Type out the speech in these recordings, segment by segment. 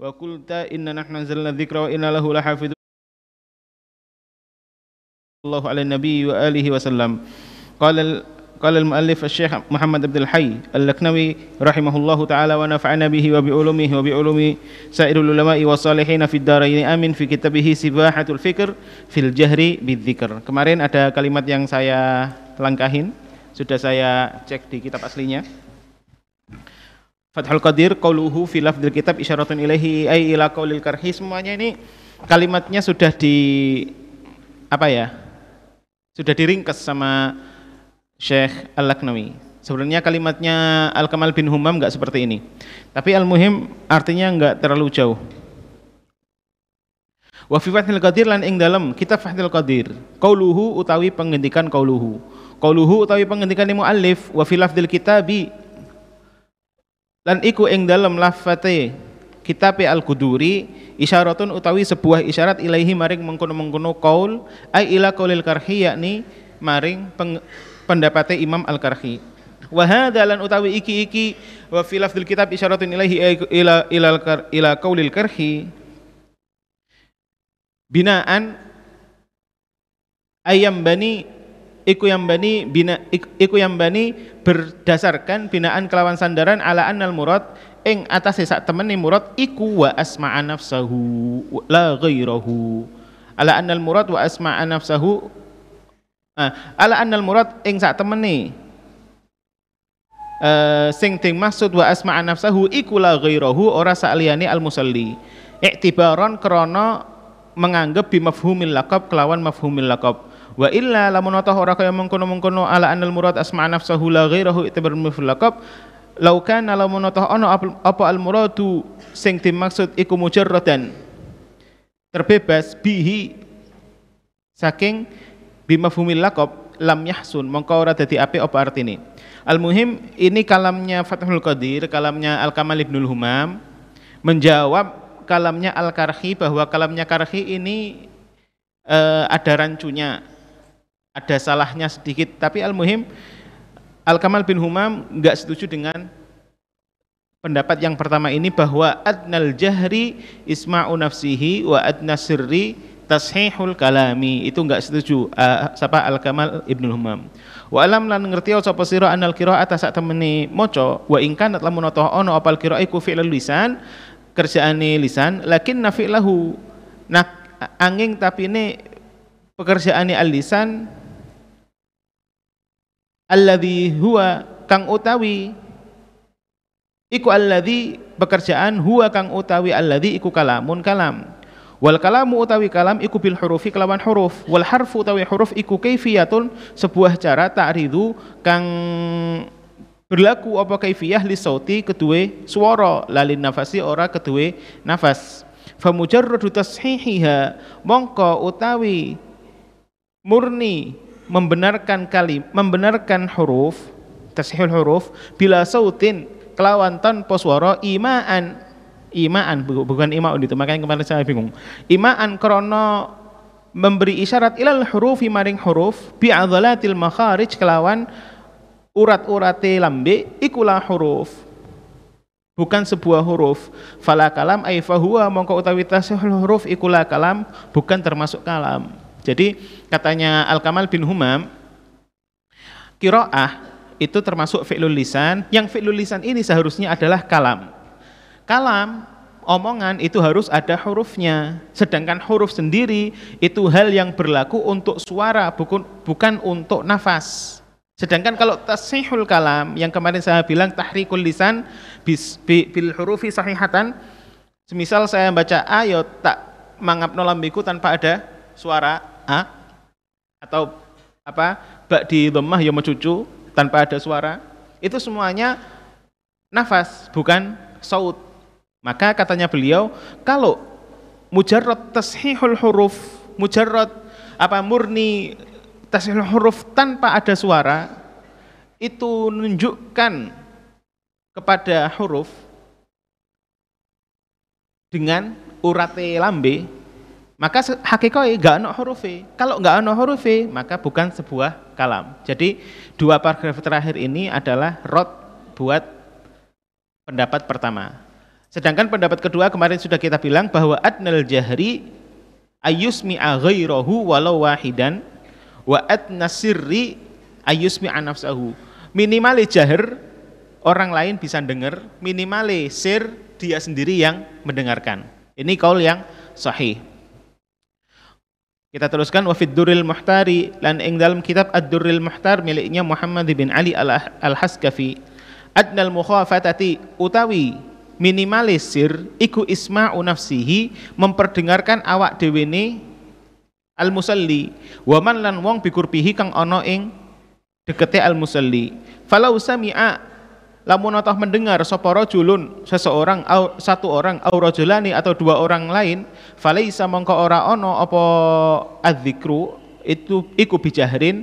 wa qulta inna nahnu anzalna dzikra wa inna lahu lahafidz Allah ala nabi wa قال wa sallam qala qala al muallif asy-syekh Muhammad Abdul Hayy al-Laknawi rahimahullahu taala wa nafa'ana bihi wa bi kemarin ada kalimat yang saya langkahin sudah saya cek di kitab aslinya Fathul Qadir qauluhu fi lafdil kitab isyaratun ilaihi ay ila qaulil karhi semuanya ini kalimatnya sudah di apa ya? Sudah diringkas sama Syekh Al-Laknawi. Sebenarnya kalimatnya Al-Kamal bin Humam nggak seperti ini. Tapi al-muhim artinya nggak terlalu jauh. Wa fi Fathul Qadir lan ing dalem kitab Fathul Qadir qauluhu utawi penggantikan qauluhu. Qauluhu utawi penggantikan muallif wa fi lafdil kitabi lan iku ing dalem lafate Kitab al-Quduri isyaratun utawi sebuah isyarat ilaihi maring mengkono-mengkono kaul ai ila qaulil karhi yakni maring pendapat Imam Al-Karhi wa hadza lan utawi iki-iki wa filaf fil kitab isyaratun ilaihi ila ila ila qaulil karhi binaan ayam bani iku yang bani bina iku yang bani berdasarkan binaan kelawan sandaran ala annal murad ing atas sak temene murad iku wa asma'a nafsahu la ghairahu ala annal murad wa asma'a nafsahu uh, ala annal murad ing sak temene uh, sing ting maksud wa asma nafsahu iku la ghairahu ora saaliani al musalli iktibaron krono menganggap bimafhumil laqab kelawan mafhumil laqab wa illa lamun atah ora kaya mengkono-mengkono ala anil murad asma nafsahu la ghairahu itibar muflaqab law laukan lamun atah ana apa al muradu sing dimaksud iku mujarradan terbebas bihi saking bimafhumil laqab lam yahsun mongko ora dadi apik apa artine al muhim ini kalamnya Fathul Qadir kalamnya Al Kamal Ibnul Humam menjawab kalamnya Al Karhi bahwa kalamnya Karhi ini uh, ada rancunya ada salahnya sedikit tapi al-muhim Al-Kamal bin Humam nggak setuju dengan pendapat yang pertama ini bahwa adnal jahri isma'u nafsihi wa adna sirri tashihul kalami itu nggak setuju uh, eh, sapa Al-Kamal Ibnu Humam wa alam lan ngerti sapa sira anal qira'ata sak temeni maca wa ingkan lamun atoh ono apal qira'i ku fi'lul lisan kerjaane lisan lakin nafi'lahu nak angin tapi ini pekerjaan al-lisan di huwa kang utawi iku di pekerjaan huwa kang utawi alladhi iku kalamun kalam wal kalamu utawi kalam iku bil hurufi kelawan huruf wal harfu utawi huruf iku kaifiyatun sebuah cara ta'ridu kang berlaku apa kaifiyah li sauti kedue suara lalin nafasi ora kedue nafas famujarradu tashihiha mongko utawi murni membenarkan kalim membenarkan huruf tasihul huruf bila sautin kelawan tanpa suara imaan imaan bukan ima itu makanya kemarin saya bingung imaan krono memberi isyarat ilal huruf maring huruf bi adzalatil makharij kelawan urat-urate lambe ikulah huruf bukan sebuah huruf Falakalam kalam ay fahuwa mongko utawi tasihul huruf ikulah kalam bukan termasuk kalam jadi katanya Al-Kamal bin Humam, kiroah itu termasuk fi'lul lisan, yang fi'lul lisan ini seharusnya adalah kalam. Kalam, omongan itu harus ada hurufnya, sedangkan huruf sendiri itu hal yang berlaku untuk suara, bukan, untuk nafas. Sedangkan kalau tasihul kalam yang kemarin saya bilang tahrikul lisan bis, bi, bil hurufi sahihatan, semisal saya baca ayo ya tak mangap nolambiku tanpa ada suara a atau apa bak di lemah yang mencucu tanpa ada suara itu semuanya nafas bukan saut maka katanya beliau kalau mujarrad tashihul huruf mujarrad apa murni tashihul huruf tanpa ada suara itu menunjukkan kepada huruf dengan urate lambe maka hakikoi nggak huruf V. E. Kalau nggak huruf V, e, maka bukan sebuah kalam. Jadi dua paragraf terakhir ini adalah rot buat pendapat pertama. Sedangkan pendapat kedua kemarin sudah kita bilang bahwa adnal jahri ayusmi aghairahu walau wahidan wa adna sirri ayusmi anafsahu. Minimali jahir orang lain bisa dengar, minimali sir dia sendiri yang mendengarkan. Ini kaul yang sahih. Kita teruskan wafid duril muhtari lan ing dalam kitab ad-durril muhtar miliknya Muhammad bin Ali al-Haskafi adnal mukhafatati utawi minimalisir iku isma unafsihi memperdengarkan awak dewi ini al-musalli waman lan wong bikurpihi kang ono ing dekete al-musalli falau sami'a lamun atau mendengar sopo rojulun seseorang au, satu orang au atau dua orang lain falaisa mongko ora ono opo adzikru itu iku bijahrin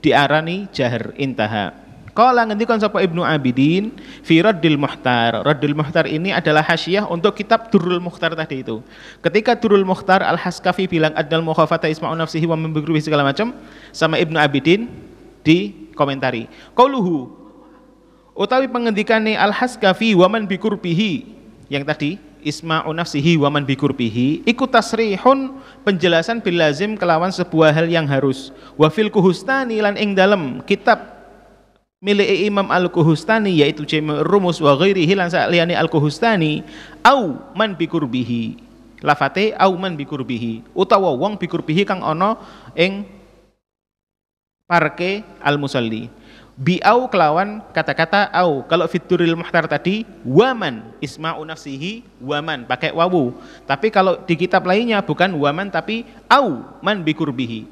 diarani jahar intaha Kala ngendikan sapa Ibnu Abidin fi Raddil Muhtar. Raddil Muhtar ini adalah hasyiah untuk kitab Durul Muhtar tadi itu. Ketika Durul Muhtar Al-Haskafi bilang adnal mukhafata isma'u nafsihi wa segala macam sama Ibnu Abidin di komentari. Qauluhu utawi pengendikane al-haskafi waman pihi yang tadi isma unafsihi waman pihi ikut tasrihun penjelasan bilazim kelawan sebuah hal yang harus wafil kuhustani lan ing dalam kitab milik Imam Al-Kuhustani yaitu cemer Rumus wa ghairi lan sa'liani Al-Kuhustani au man bikurbihi lafate au man bikurbihi utawa wong bikurbihi kang ono ing parke al-musalli biau kelawan kata-kata au kalau fituril muhtar tadi waman isma'u nafsihi waman pakai wawu tapi kalau di kitab lainnya bukan waman tapi au man bikurbihi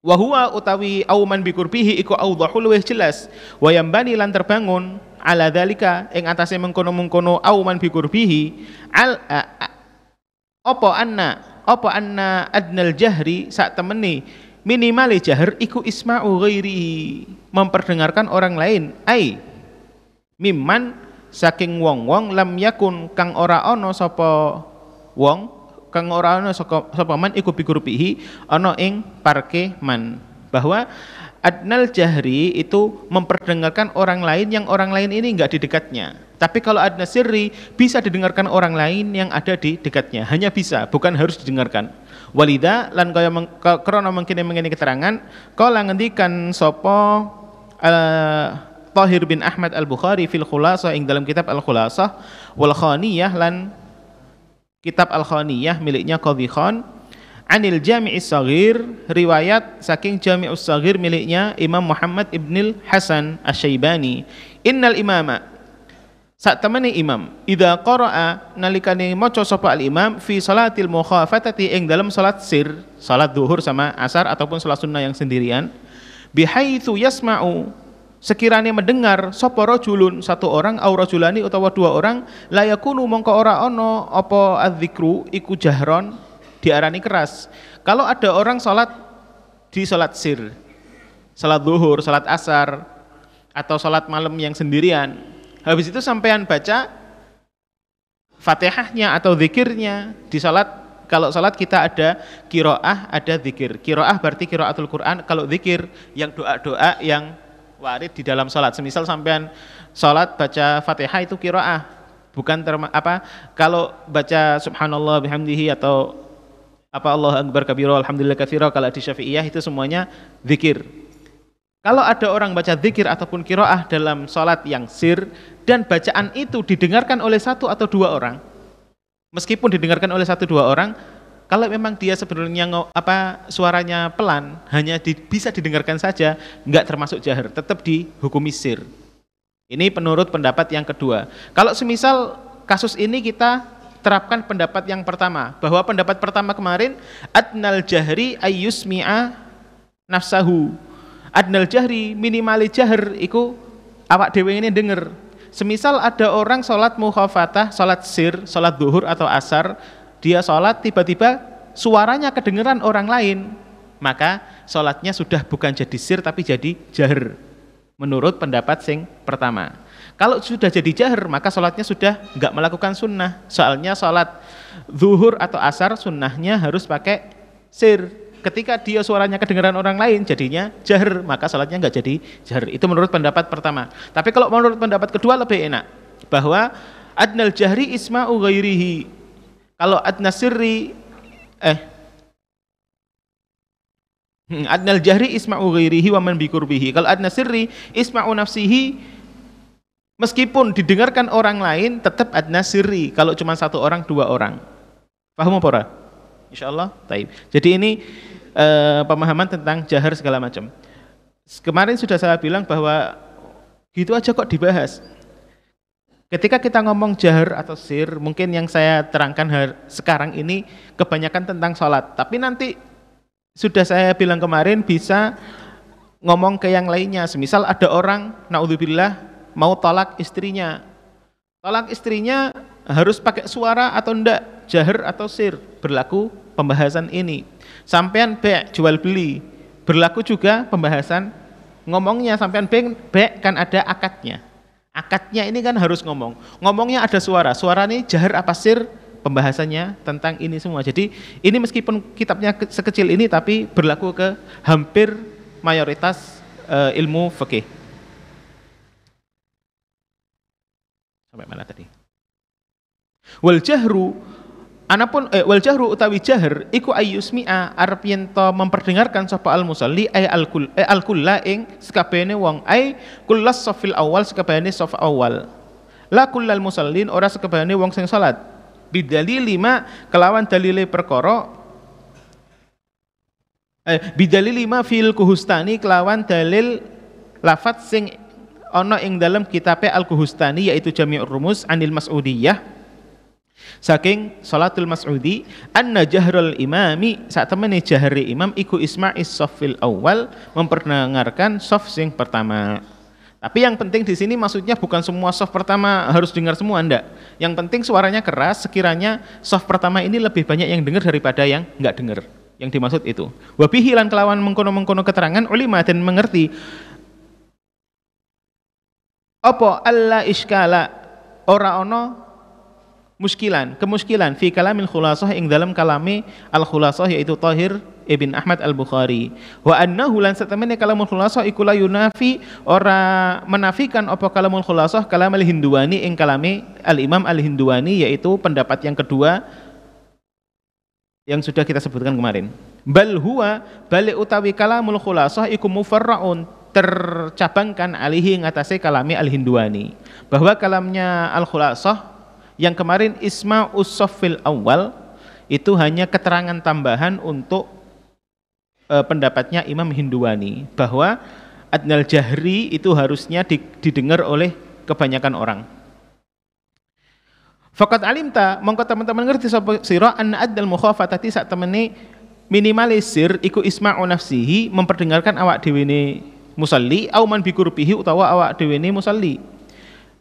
wahua utawi au man bikurbihi iku awdahul wis jelas wayambani lan terbangun ala dalika ing atase mengkono-mengkono au man bikurbihi al opo anna opo anna adnal jahri sak temeni minimal jahar iku isma'u ghairi memperdengarkan orang lain ai mimman saking wong-wong lam yakun kang ora ana sapa wong kang ora ana sapa man iku bigurupihi ana ing parke man bahwa adnal jahri itu memperdengarkan orang lain yang orang lain ini enggak di dekatnya tapi kalau adna bisa didengarkan orang lain yang ada di dekatnya hanya bisa bukan harus didengarkan walida lan kaya meng, krana mengkini mengkini keterangan kala ngendikan sapa uh, eh, Tahir bin Ahmad Al-Bukhari fil Khulasah ing dalam kitab Al-Khulasah wal Khaniyah lan kitab Al-Khaniyah miliknya Qadhi Khan anil Jami'is Saghir riwayat saking Jami'us Saghir miliknya Imam Muhammad Ibnil Hasan Asy-Syaibani innal imama saat temani imam, ida qara'a nalikani moco sopa al imam fi salatil mukhafatati ing dalam salat sir, salat duhur sama asar ataupun salat sunnah yang sendirian, bihaitsu yasma'u sekiranya mendengar sopa rojulun satu orang au rojulani utawa dua orang layakunu yakunu mongko ora ono apa adzikru iku jahron diarani keras. Kalau ada orang salat di salat sir, salat duhur, salat asar atau salat malam yang sendirian, habis itu sampean baca fatihahnya atau zikirnya di salat kalau salat kita ada kiroah ada zikir kiroah berarti kiroatul Quran kalau zikir yang doa-doa yang warid di dalam salat semisal sampean salat baca fatihah itu kiroah bukan terma, apa kalau baca subhanallah bihamdihi atau apa Allah akbar kabiro alhamdulillah kalau di syafi'iyah itu semuanya zikir kalau ada orang baca zikir ataupun kiroah dalam sholat yang sir, dan bacaan itu didengarkan oleh satu atau dua orang, meskipun didengarkan oleh satu dua orang, kalau memang dia sebenarnya apa suaranya pelan, hanya di, bisa didengarkan saja, nggak termasuk jahar, tetap dihukumi sir. Ini penurut pendapat yang kedua. Kalau semisal kasus ini kita terapkan pendapat yang pertama, bahwa pendapat pertama kemarin adnal jahri mi'a nafsahu. Adnal jahri minimali jahar iku awak dewe ini denger Semisal ada orang sholat muhafatah, sholat sir, sholat duhur atau asar, dia sholat tiba-tiba suaranya kedengeran orang lain, maka sholatnya sudah bukan jadi sir tapi jadi jahar. Menurut pendapat sing pertama. Kalau sudah jadi jahar maka sholatnya sudah nggak melakukan sunnah. Soalnya sholat zuhur atau asar sunnahnya harus pakai sir ketika dia suaranya kedengaran orang lain jadinya jahr maka salatnya nggak jadi jahr Itu menurut pendapat pertama. Tapi kalau menurut pendapat kedua lebih enak bahwa adnal jahri isma'u ghairihi. Kalau adna sirri eh hmm, adnal jahri isma'u ghairihi waman man bikurbihi. Kalau adna sirri isma'u nafsihi meskipun didengarkan orang lain tetap adna sirri kalau cuma satu orang dua orang paham apa ora insyaallah taib jadi ini eh, pemahaman tentang jahar segala macam. Kemarin sudah saya bilang bahwa gitu aja kok dibahas. Ketika kita ngomong jahar atau sir, mungkin yang saya terangkan sekarang ini kebanyakan tentang sholat. Tapi nanti sudah saya bilang kemarin bisa ngomong ke yang lainnya. Semisal ada orang, naudzubillah, mau tolak istrinya. Tolak istrinya harus pakai suara atau enggak, jahar atau sir, berlaku pembahasan ini. Sampean bek jual beli. Berlaku juga pembahasan ngomongnya sampean bek, bek kan ada akadnya. Akadnya ini kan harus ngomong. Ngomongnya ada suara. Suara ini jahar apa sir? Pembahasannya tentang ini semua. Jadi ini meskipun kitabnya sekecil ini tapi berlaku ke hampir mayoritas uh, ilmu fikih. Sampai mana tadi? Wal jahru Anapun eh, wal jahru utawi jahar iku ayusmia arep yen to memperdengarkan sapa al musalli ay al kul eh, al kulla ing sekabehane wong ay kullas safil awal sekabehane saf awal. La kullal musallin ora sekabehane wong sing salat. Bidali lima kelawan dalile perkara eh, bidali lima fil kuhustani kelawan dalil lafat sing ana ing dalam kitabe al kuhustani yaitu jami'ur rumus anil mas'udiyah Saking salatul mas'udi anna jahrul imami saat temani jahri imam iku isma'is sofil awal memperdengarkan sof sing pertama. Tapi yang penting di sini maksudnya bukan semua soft pertama harus dengar semua anda. Yang penting suaranya keras sekiranya soft pertama ini lebih banyak yang dengar daripada yang nggak dengar. Yang dimaksud itu. Wabihi lan kelawan mengkono-mengkono keterangan ulima dan mengerti apa Allah iskala ora ono muskilan, kemuskilan fi kalamil khulasah ing dalam kalami al khulasah yaitu Tahir Ibn Ahmad Al-Bukhari. Wa annahu lan satamani kalamul khulasah iku la yunafi ora menafikan apa kalamul khulasah kalam al-Hinduani ing kalami al-Imam al-Hinduani yaitu pendapat yang kedua yang sudah kita sebutkan kemarin. Bal huwa balik utawi kalamul khulasah iku mufarraun tercabangkan alihi ngatasi kalami al-Hinduani. Bahwa kalamnya al-Khulasah yang kemarin isma usofil awal itu hanya keterangan tambahan untuk uh, pendapatnya Imam Hinduani bahwa adnal jahri itu harusnya didengar oleh kebanyakan orang. Fakat alimta, mongko teman-teman ngerti sapa sira an adnal mukhafatati sak temene minimalisir iku isma'u nafsihi memperdengarkan awak dhewe ne musalli au man utawa awak dhewe ne musalli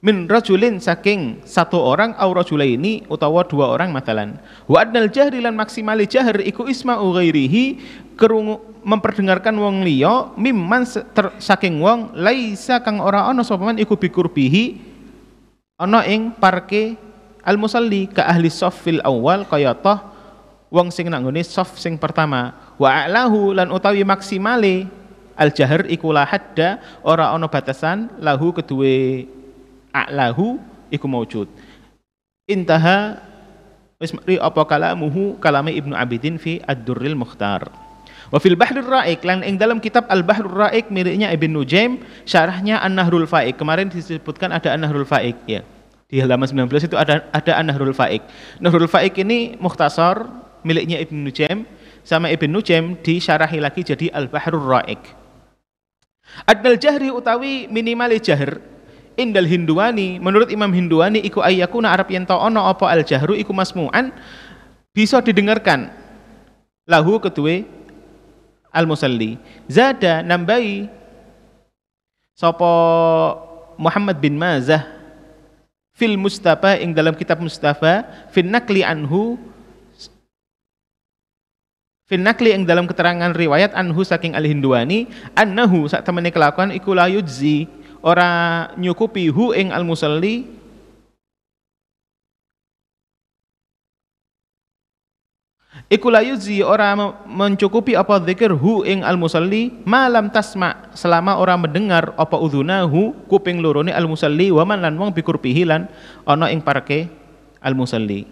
min rajulin saking satu orang au rajulaini utawa dua orang matalan wa adnal jahri lan maksimali jahr iku isma'u ghairihi kerungu memperdengarkan wong liya mimman ter, saking wong laisa kang ora ana sapa man iku bikurbihi ana ing parke al musalli ka ahli saffil awal kaya toh wong sing ngene saf sing pertama wa a'lahu lan utawi maksimale al jahr iku la hadda ora ana batasan lahu kedue a'lahu iku maujud intaha wis apa kalamuhu kalami Ibnu Abidin fi Ad-Durril Mukhtar wa fil Bahrul Raik lan ing dalam kitab Al-Bahrul Raik miliknya Ibnu Nujaim syarahnya An-Nahrul fa'iq kemarin disebutkan ada An-Nahrul fa'iq ya di halaman 19 itu ada ada An-Nahrul fa'iq Nahrul fa'iq ini mukhtasar miliknya Ibnu Nujaim sama Ibnu Nujaim disyarahi lagi jadi Al-Bahrul Raik Adnal jahri utawi minimali jahr Indal Hinduani, menurut Imam Hinduani iku ayyakuna Arab yen ono apa al jahru iku masmu'an bisa didengarkan lahu kedue al musalli. Zada nambahi sopo Muhammad bin Mazah fil Mustafa ing dalam kitab Mustafa fin nakli anhu Fin nakli ing dalam keterangan riwayat anhu saking al Hinduani annahu saat temani kelakuan iku layudzi ora nyukupi hu ing al musalli Iku layuzi ora mencukupi apa zikir hu ing al musalli malam tasma selama ora mendengar apa udhuna hu kuping lorone al musalli waman lan wong bikur pihilan ana ing parke al musalli.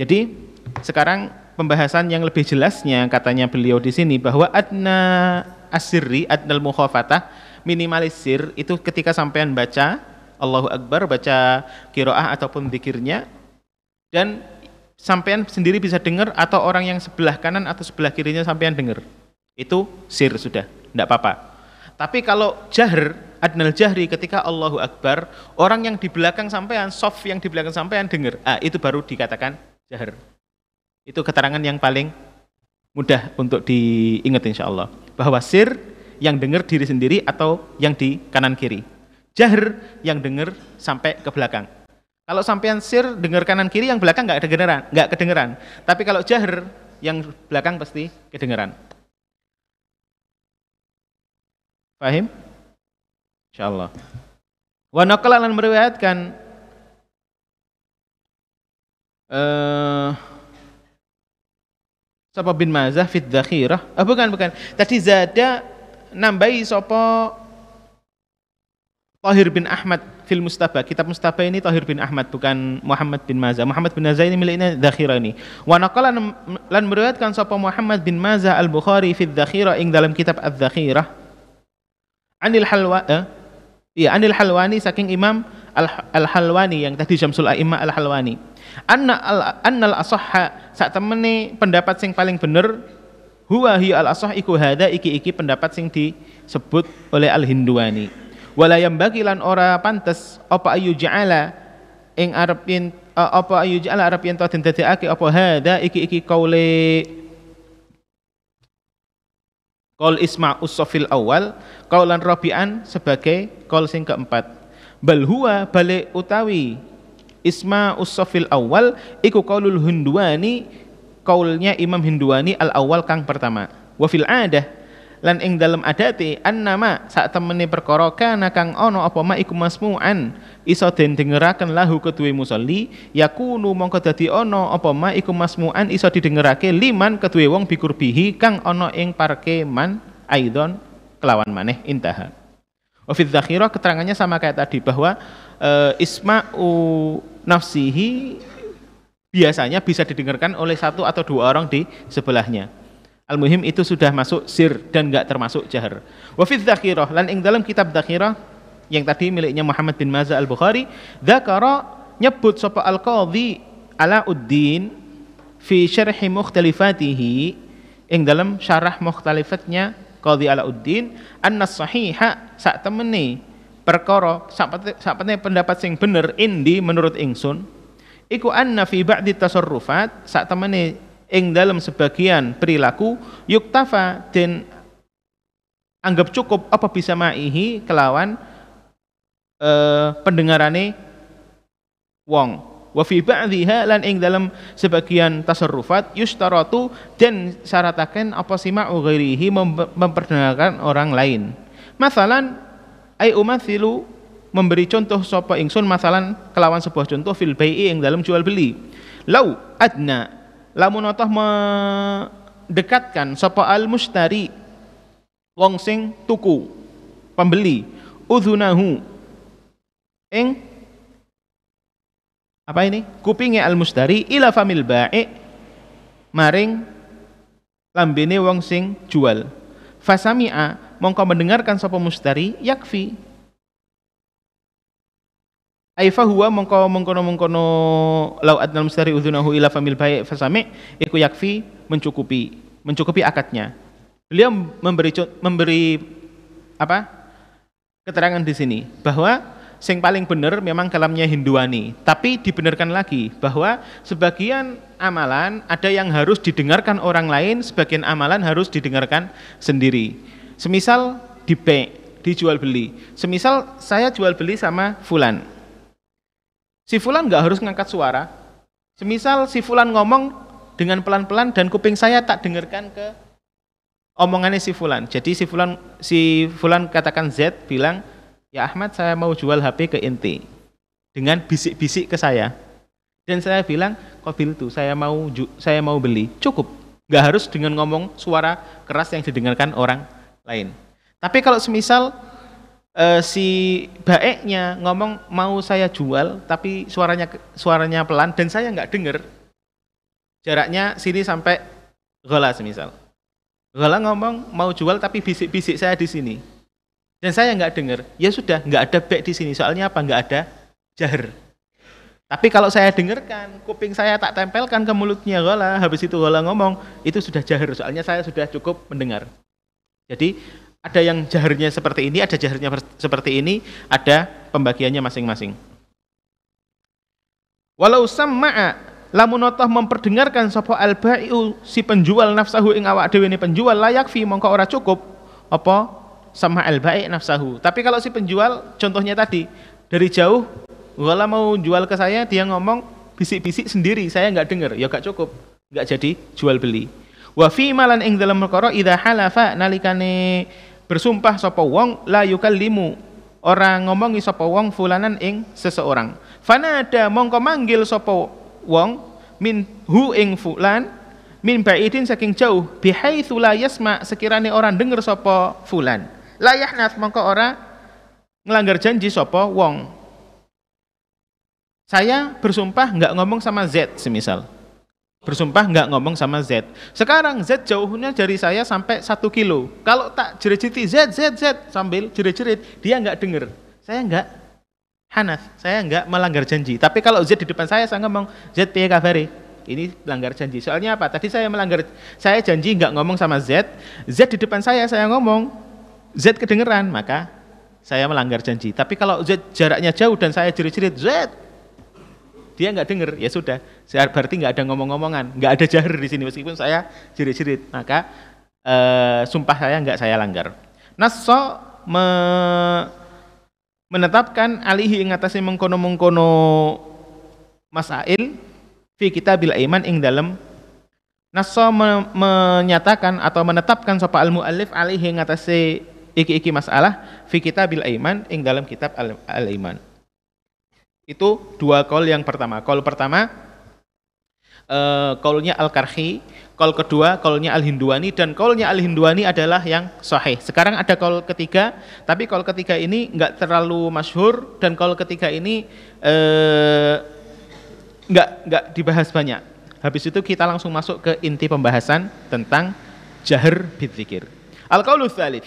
Jadi sekarang pembahasan yang lebih jelasnya katanya beliau di sini bahwa adna asiri adnal mukhafatah minimalisir itu ketika sampean baca Allahu Akbar, baca kiroah ataupun zikirnya dan sampean sendiri bisa dengar atau orang yang sebelah kanan atau sebelah kirinya sampean dengar. Itu sir sudah, tidak apa-apa. Tapi kalau jahr, adnal jahri ketika Allahu Akbar, orang yang di belakang sampean, soft yang di belakang sampean dengar. Ah, itu baru dikatakan jahr. Itu keterangan yang paling mudah untuk diingat insya Allah. Bahwa sir yang dengar diri sendiri atau yang di kanan kiri. Jahr yang dengar sampai ke belakang. Kalau sampean sir dengar kanan kiri yang belakang nggak kedengeran, nggak kedengeran. Tapi kalau jahr yang belakang pasti kedengeran. Fahim? Insyaallah. Wa naqalan meriwayatkan eh uh, bin Mazah fit Dzakhirah. Ah bukan bukan. Tadi Zada nambahi sopo Tahir bin Ahmad fil Mustaba. Kitab Mustaba ini Tahir bin Ahmad bukan Muhammad bin Mazah. Muhammad bin Mazah ini miliknya Zakhira ini. Wa naqala lan meriwayatkan sapa Muhammad bin Mazah Al-Bukhari fi Zakhira ing dalam kitab Az-Zakhirah. Anil Halwa eh, iya Anil Halwani saking Imam Al-Halwani yang tadi Syamsul A'immah Al-Halwani. Anna al al asahha sak temene pendapat sing paling bener huwa hi al asah iku hada iki iki pendapat sing disebut oleh al Hinduani wala yang bagilan ora pantes apa ayu ja'ala ing arepin apa ayu ja'ala arepin to den dadekake apa hada iki iki kaule Kol isma usofil awal Kaulan robian sebagai kol sing keempat Bal huwa balik utawi Isma usofil awal Iku kaulul hinduani kaulnya Imam Hinduani al-awwal kang pertama wa fil adah lan ing dalam adati an nama saat perkara kana kang ono apa ma iku masmu'an iso den dengeraken lahu kedue musolli yakunu mongko dadi ono apa ma iku masmu'an iso didengerake liman kedue wong bikurbihi kang ono ing parke man aidon kelawan maneh intaha wa fil keterangannya sama kayak tadi bahwa uh, isma'u nafsihi biasanya bisa didengarkan oleh satu atau dua orang di sebelahnya. Al-Muhim itu sudah masuk sir dan nggak termasuk jahar. Wafid Dhakhirah, lan ing dalam kitab Dhakhirah yang tadi miliknya Muhammad bin Mazah Al-Bukhari, Dhakara nyebut sopa Al-Qadhi Alauddin fi syarhi mukhtalifatihi ing dalam syarah mukhtalifatnya Qadhi Alauddin anna sahiha sak temeni perkara sak pendapat sing bener indi menurut ingsun iku anna fi ba'di tasarrufat sak temene ing dalam sebagian perilaku yuktafa den anggap cukup apa bisa maihi kelawan eh, pendengarane wong wa fi ba'dhiha lan ing dalam sebagian tasarrufat yustaratu dan syarataken apa sima'u ghairihi memperdengarkan orang lain masalan ay umathilu memberi contoh sapa ingsun masalan kelawan sebuah contoh fil bai'i yang dalam jual beli. Lau adna lamun atah mendekatkan sapa al mustari wong sing tuku pembeli udhunahu ing apa ini kupingnya al mustari ila famil ba'i maring lambene wong sing jual fasami'a mongko mendengarkan sapa mustari yakfi Aifa huwa mengko mengkono mengkono lau adnal mustari udunahu ila famil bayi fasami iku yakfi mencukupi mencukupi akadnya. Beliau memberi memberi apa? keterangan di sini bahwa sing paling benar memang kalamnya Hinduani, tapi dibenarkan lagi bahwa sebagian amalan ada yang harus didengarkan orang lain, sebagian amalan harus didengarkan sendiri. Semisal di dijual beli. Semisal saya jual beli sama fulan si Fulan nggak harus ngangkat suara. Semisal si Fulan ngomong dengan pelan-pelan dan kuping saya tak dengarkan ke omongannya si Fulan. Jadi si Fulan si Fulan katakan Z bilang, "Ya Ahmad, saya mau jual HP ke inti." Dengan bisik-bisik ke saya. Dan saya bilang, bil itu saya mau saya mau beli." Cukup. Nggak harus dengan ngomong suara keras yang didengarkan orang lain. Tapi kalau semisal uh, si baeknya ngomong mau saya jual tapi suaranya suaranya pelan dan saya nggak dengar jaraknya sini sampai gola semisal gola ngomong mau jual tapi bisik-bisik saya di sini dan saya nggak dengar ya sudah nggak ada baik di sini soalnya apa nggak ada jahar tapi kalau saya dengarkan, kuping saya tak tempelkan ke mulutnya Gola, habis itu Gola ngomong, itu sudah jahar, soalnya saya sudah cukup mendengar. Jadi ada yang jaharnya seperti ini, ada jaharnya seperti ini, ada pembagiannya masing-masing. Walau sama'a lamunotoh memperdengarkan sopo al-ba'i'u si penjual nafsahu ing awak dewi ini penjual layak fi mongko ora cukup apa sama al-ba'i' nafsahu. Tapi kalau si penjual contohnya tadi dari jauh wala mau jual ke saya dia ngomong bisik-bisik sendiri saya nggak dengar ya gak cukup nggak jadi jual beli wa fi malan ing dalam perkara idza halafa nalikane bersumpah sapa wong la yukallimu ora ngomongi sapa wong fulanan ing seseorang fanada mongko manggil sapa wong min hu ing fulan min baidin saking jauh bihaitsu la yasma sekirane orang denger sapa fulan la yahnaf mongko ora ngelanggar janji sapa wong saya bersumpah nggak ngomong sama Z semisal bersumpah nggak ngomong sama Z. Sekarang Z jauhnya dari saya sampai satu kilo. Kalau tak jerit Z, Z, Z sambil jerit-jerit, dia nggak dengar. Saya nggak hanas, saya nggak melanggar janji. Tapi kalau Z di depan saya, saya ngomong Z piye kabari. Ini melanggar janji. Soalnya apa? Tadi saya melanggar, saya janji nggak ngomong sama Z. Z di depan saya, saya ngomong Z kedengeran, maka saya melanggar janji. Tapi kalau Z jaraknya jauh dan saya jerit-jerit Z, dia nggak dengar. ya sudah saya berarti nggak ada ngomong-ngomongan, nggak ada jahir di sini meskipun saya jerit-jerit. Maka e, sumpah saya nggak saya langgar. Naso me, menetapkan alihi ingatasi mengkono-mengkono masail fi kitabil iman ing dalam Naso me, menyatakan atau menetapkan sopa almu alif alihi ingatasi iki-iki masalah fi kitabil iman ing dalam kitab al, al iman. Itu dua kol yang pertama. Kol pertama uh, Al-Karhi, kaul kedua kaulnya al hinduani dan kaulnya al hinduani adalah yang sahih. Sekarang ada kaul ketiga, tapi kaul ketiga ini nggak terlalu masyhur dan kaul ketiga ini eh, nggak enggak nggak dibahas banyak. Habis itu kita langsung masuk ke inti pembahasan tentang jahar bidzikir. al kaulu salif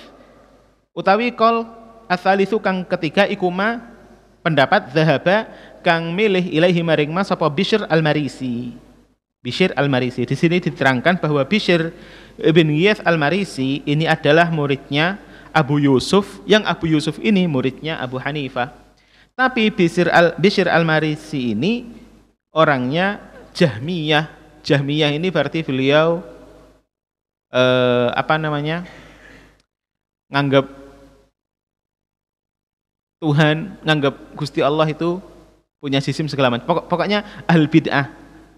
utawi kaul asalisu kang ketiga ikuma pendapat zahaba kang milih ilaihi maringma sapa bisyr al-Marisi Bishir Al-Marisi. Di sini diterangkan bahwa Bishir bin Yath Al-Marisi ini adalah muridnya Abu Yusuf, yang Abu Yusuf ini muridnya Abu Hanifah. Tapi Bishir Al Bishir Al-Marisi ini orangnya Jahmiyah. Jahmiyah ini berarti beliau eh, apa namanya? nganggap Tuhan, nganggap Gusti Allah itu punya sistem segala macam. Pokok, pokoknya ahli bid'ah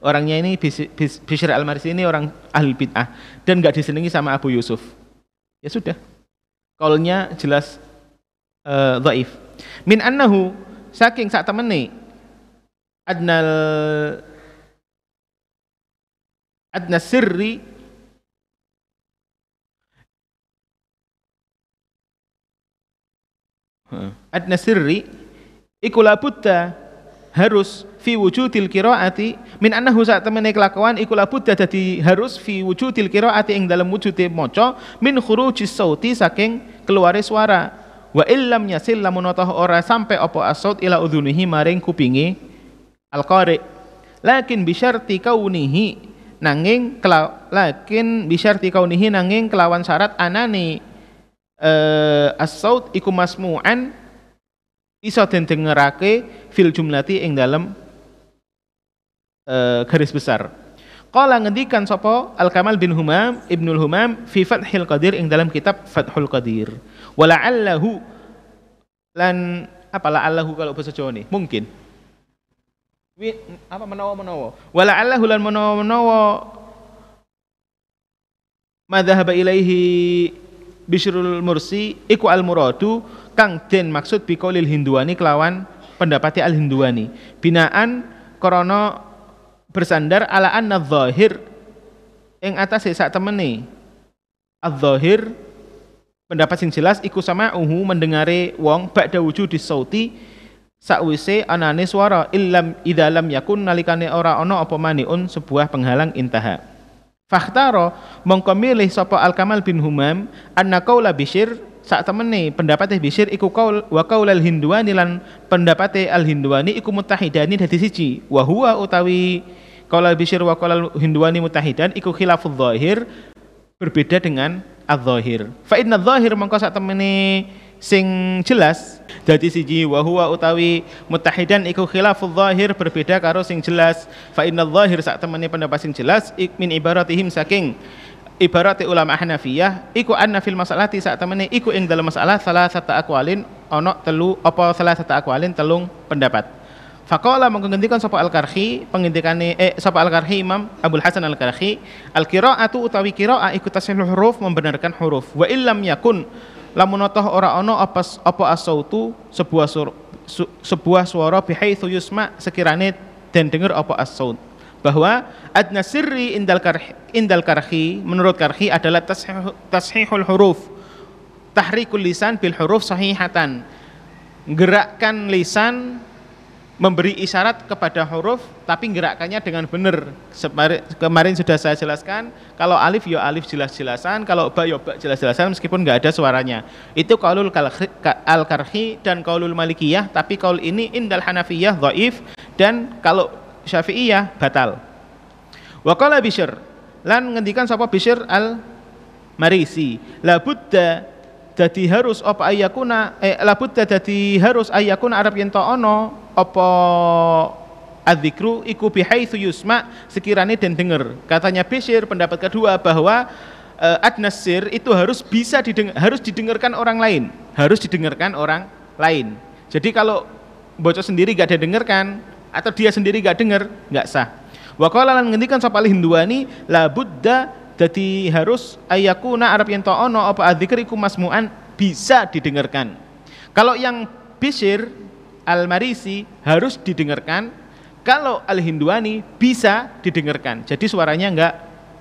orangnya ini Bishr al-Marsi ini orang ahli bid'ah dan nggak disenangi sama Abu Yusuf ya sudah kolnya jelas uh, min annahu saking saat temeni adnal adna sirri adna sirri iku harus fi wujudil qiraati min annahu sak temene kelakuan iku budda dadi harus fi wujudil qiraati ing dalam wujude maca min khurujis sauti saking keluare suara wa illam yasil lamun ora sampe apa asaut ila udhunihi maring kupingi alqari lakin syarti kaunihi nanging kela, lakin syarti kaunihi nanging kelawan syarat anani eh asaut iku masmu'an iso den dengerake fil jumlati ing dalam uh, garis besar. Qala ngendikan sapa Al-Kamal bin Humam Ibnul Humam fi Fathul Qadir ing dalam kitab Fathul Qadir. la'allahu lan apa la'allahu kalau bahasa Jawa nih? Mungkin. Wi, apa menawa-menawa. la'allahu lan menawa-menawa madhahaba ilaihi Bishrul Mursi iku al muradu kang den maksud biqaulil Hinduani kelawan pendapatnya al Hinduani binaan krana bersandar ala anna zahir yang atas sak temani al zahir pendapat sing jelas iku sama uhu mendengare wong ba'da wujud di disauti sakwise anane suara illam idalam yakun nalikane ora ono apa maniun sebuah penghalang intaha fakhtaro mongko milih sapa al-kamal bin humam anna qaula bisyir sak temene pendapatnya e Bisir iku kau wa lel Hinduani lan pendapatnya al Hinduani iku mutahidani dari siji wa utawi Qala Bishr wa qala Hinduani mutahidan iku khilaful zahir berbeda dengan az-zahir. Fa inna zahir mengko sak temene sing jelas dadi siji wa huwa utawi mutahidan iku khilaful zahir berbeda karo sing jelas. Fa inna zahir sak temene pendapat sing jelas ik min ibaratihim saking ibarat ulama Hanafiyah iku anna fil masalati sak temene iku ing dalam masalah salah satu akwalin ono telu apa salah satu akwalin telung pendapat Fakola menggantikan sapa Al-Karhi, pengendikane eh sapa Al-Karhi Imam Abdul Hasan Al-Karhi, al kira atu utawi a ikut tasihul huruf membenarkan huruf. Wa illam yakun lamunotoh ora ono apa apa asautu sebuah sur, su, sebuah suara bihay yusma sekiranya dan dengar apa asaut bahwa adna sirri indal karhi, indal karhi menurut karhi adalah tashih, tashihul huruf tahrikul lisan bil huruf sahihatan gerakkan lisan memberi isyarat kepada huruf tapi gerakannya dengan benar. Kemarin sudah saya jelaskan, kalau alif ya alif jelas-jelasan, kalau ba ya ba jelas-jelasan meskipun nggak ada suaranya. Itu kaulul al-karhi dan kaulul malikiyah, tapi kaul ini indal hanafiyah dhaif dan kalau syafi'iyah batal. wakala qala lan ngendikan sapa Bishr al Marisi, labudda dadi harus apa ayakuna eh labutta dadi harus ayakuna arab yen ono apa adzikru iku bihaitsu yusma sekirane den denger katanya Bisir pendapat kedua bahwa uh, adnasir itu harus bisa didengar, harus didengarkan orang lain harus didengarkan orang lain jadi kalau bocah sendiri gak didengarkan atau dia sendiri gak dengar gak sah Wa qala lan ngendikan sapa Hinduani hindwani la budda jadi harus ayakuna Arab yang ta'ono apa adzikir masmu'an bisa didengarkan. Kalau yang Bisir Al-Marisi harus didengarkan, kalau al hinduani bisa didengarkan. Jadi suaranya enggak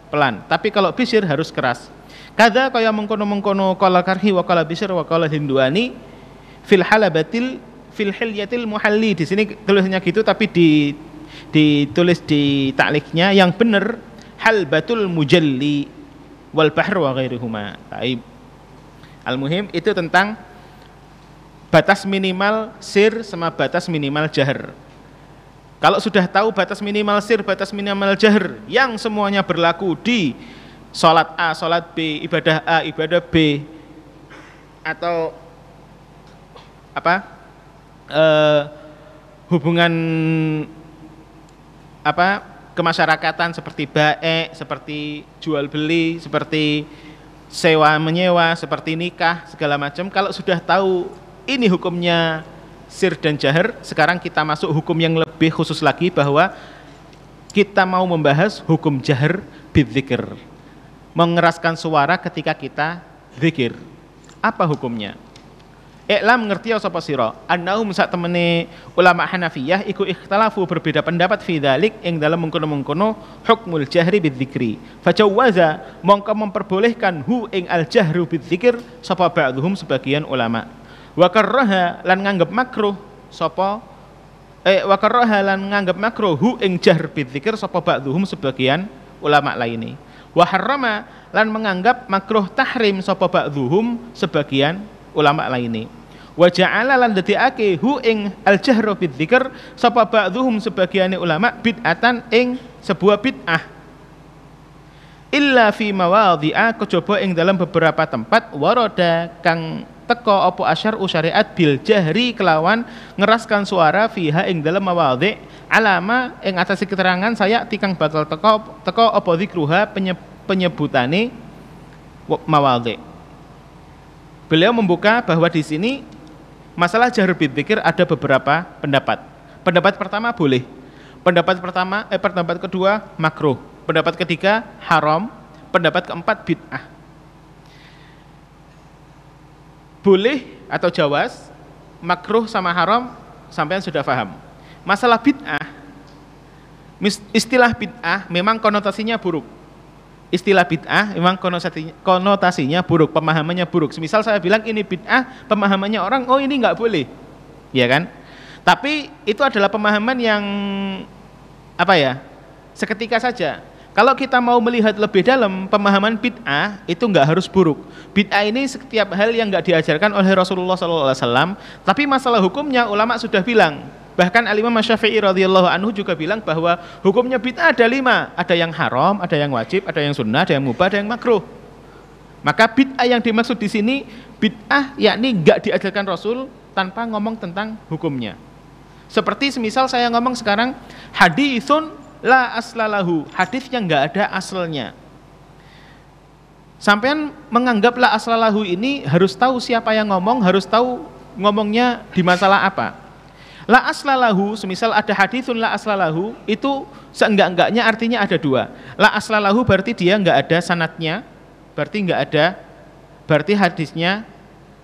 pelan, tapi kalau Bisir harus keras. Kada kaya mengkono-mengkono kala karhi wa kala Bisir wa kala hinduani fil halabatil fil hilyatil muhalli. Di sini tulisnya gitu tapi di ditulis di takliknya yang benar halbatul mujalli wal bahr wa ghairihuma Taib. Al-muhim itu tentang batas minimal sir sama batas minimal jahr Kalau sudah tahu batas minimal sir, batas minimal jahr yang semuanya berlaku di sholat A, sholat B, ibadah A, ibadah B, atau apa eh, hubungan apa kemasyarakatan seperti baik, seperti jual beli, seperti sewa menyewa, seperti nikah, segala macam. Kalau sudah tahu ini hukumnya sir dan jahar, sekarang kita masuk hukum yang lebih khusus lagi bahwa kita mau membahas hukum jahar bidzikir. Mengeraskan suara ketika kita zikir. Apa hukumnya? I'lam ngerti sapa sira annaum sak temene ulama Hanafiyah iku ikhtilafu berbeda pendapat fi dzalik ing dalam mengkono-mengkono hukmul jahri bidzikri jawaza mongko memperbolehkan hu ing al jahru bidzikir sapa ba'dhum sebagian ulama wa karaha lan nganggep makruh sapa eh wa karaha lan nganggep makruh hu ing jahr bidzikir sapa ba'dhum sebagian ulama lainnya wa harrama lan menganggap makruh tahrim sapa ba'dhum sebagian ulama lainnya wa ja'ala lan dadiake hu ing al jahru bidzikr sapa ba'dhum sebagiane ulama bid'atan ing sebuah bid'ah illa fi mawadhi'a kejaba ing dalam beberapa tempat waroda kang teko opo asyar usyariat bil jahri kelawan ngeraskan suara fiha ing dalam mawadhi' alama ing atas keterangan saya tikang bakal teko teko opo zikruha penyebutane mawadhi' Beliau membuka bahwa di sini masalah jahr bidzikir ada beberapa pendapat. Pendapat pertama boleh. Pendapat pertama eh pendapat kedua makruh. Pendapat ketiga haram. Pendapat keempat bid'ah. Boleh atau jawas, makruh sama haram sampean sudah paham. Masalah bid'ah istilah bid'ah memang konotasinya buruk istilah bid'ah memang konotasinya buruk, pemahamannya buruk. Misal saya bilang ini bid'ah, pemahamannya orang, oh ini nggak boleh, ya kan? Tapi itu adalah pemahaman yang apa ya? Seketika saja. Kalau kita mau melihat lebih dalam pemahaman bid'ah itu nggak harus buruk. Bid'ah ini setiap hal yang nggak diajarkan oleh Rasulullah SAW. Tapi masalah hukumnya ulama sudah bilang Bahkan Al-Imam Syafi'i radhiyallahu anhu juga bilang bahwa hukumnya bid'ah ada lima, ada yang haram, ada yang wajib, ada yang sunnah, ada yang mubah, ada yang makruh. Maka bid'ah yang dimaksud di sini bid'ah yakni gak diajarkan Rasul tanpa ngomong tentang hukumnya. Seperti semisal saya ngomong sekarang hadithun la aslalahu, hadis yang nggak ada asalnya. Sampean menganggap la aslalahu ini harus tahu siapa yang ngomong, harus tahu ngomongnya di masalah apa. La aslalahu, semisal ada hadithun la aslalahu, itu seenggak-enggaknya artinya ada dua. La aslalahu berarti dia enggak ada sanatnya, berarti enggak ada, berarti hadisnya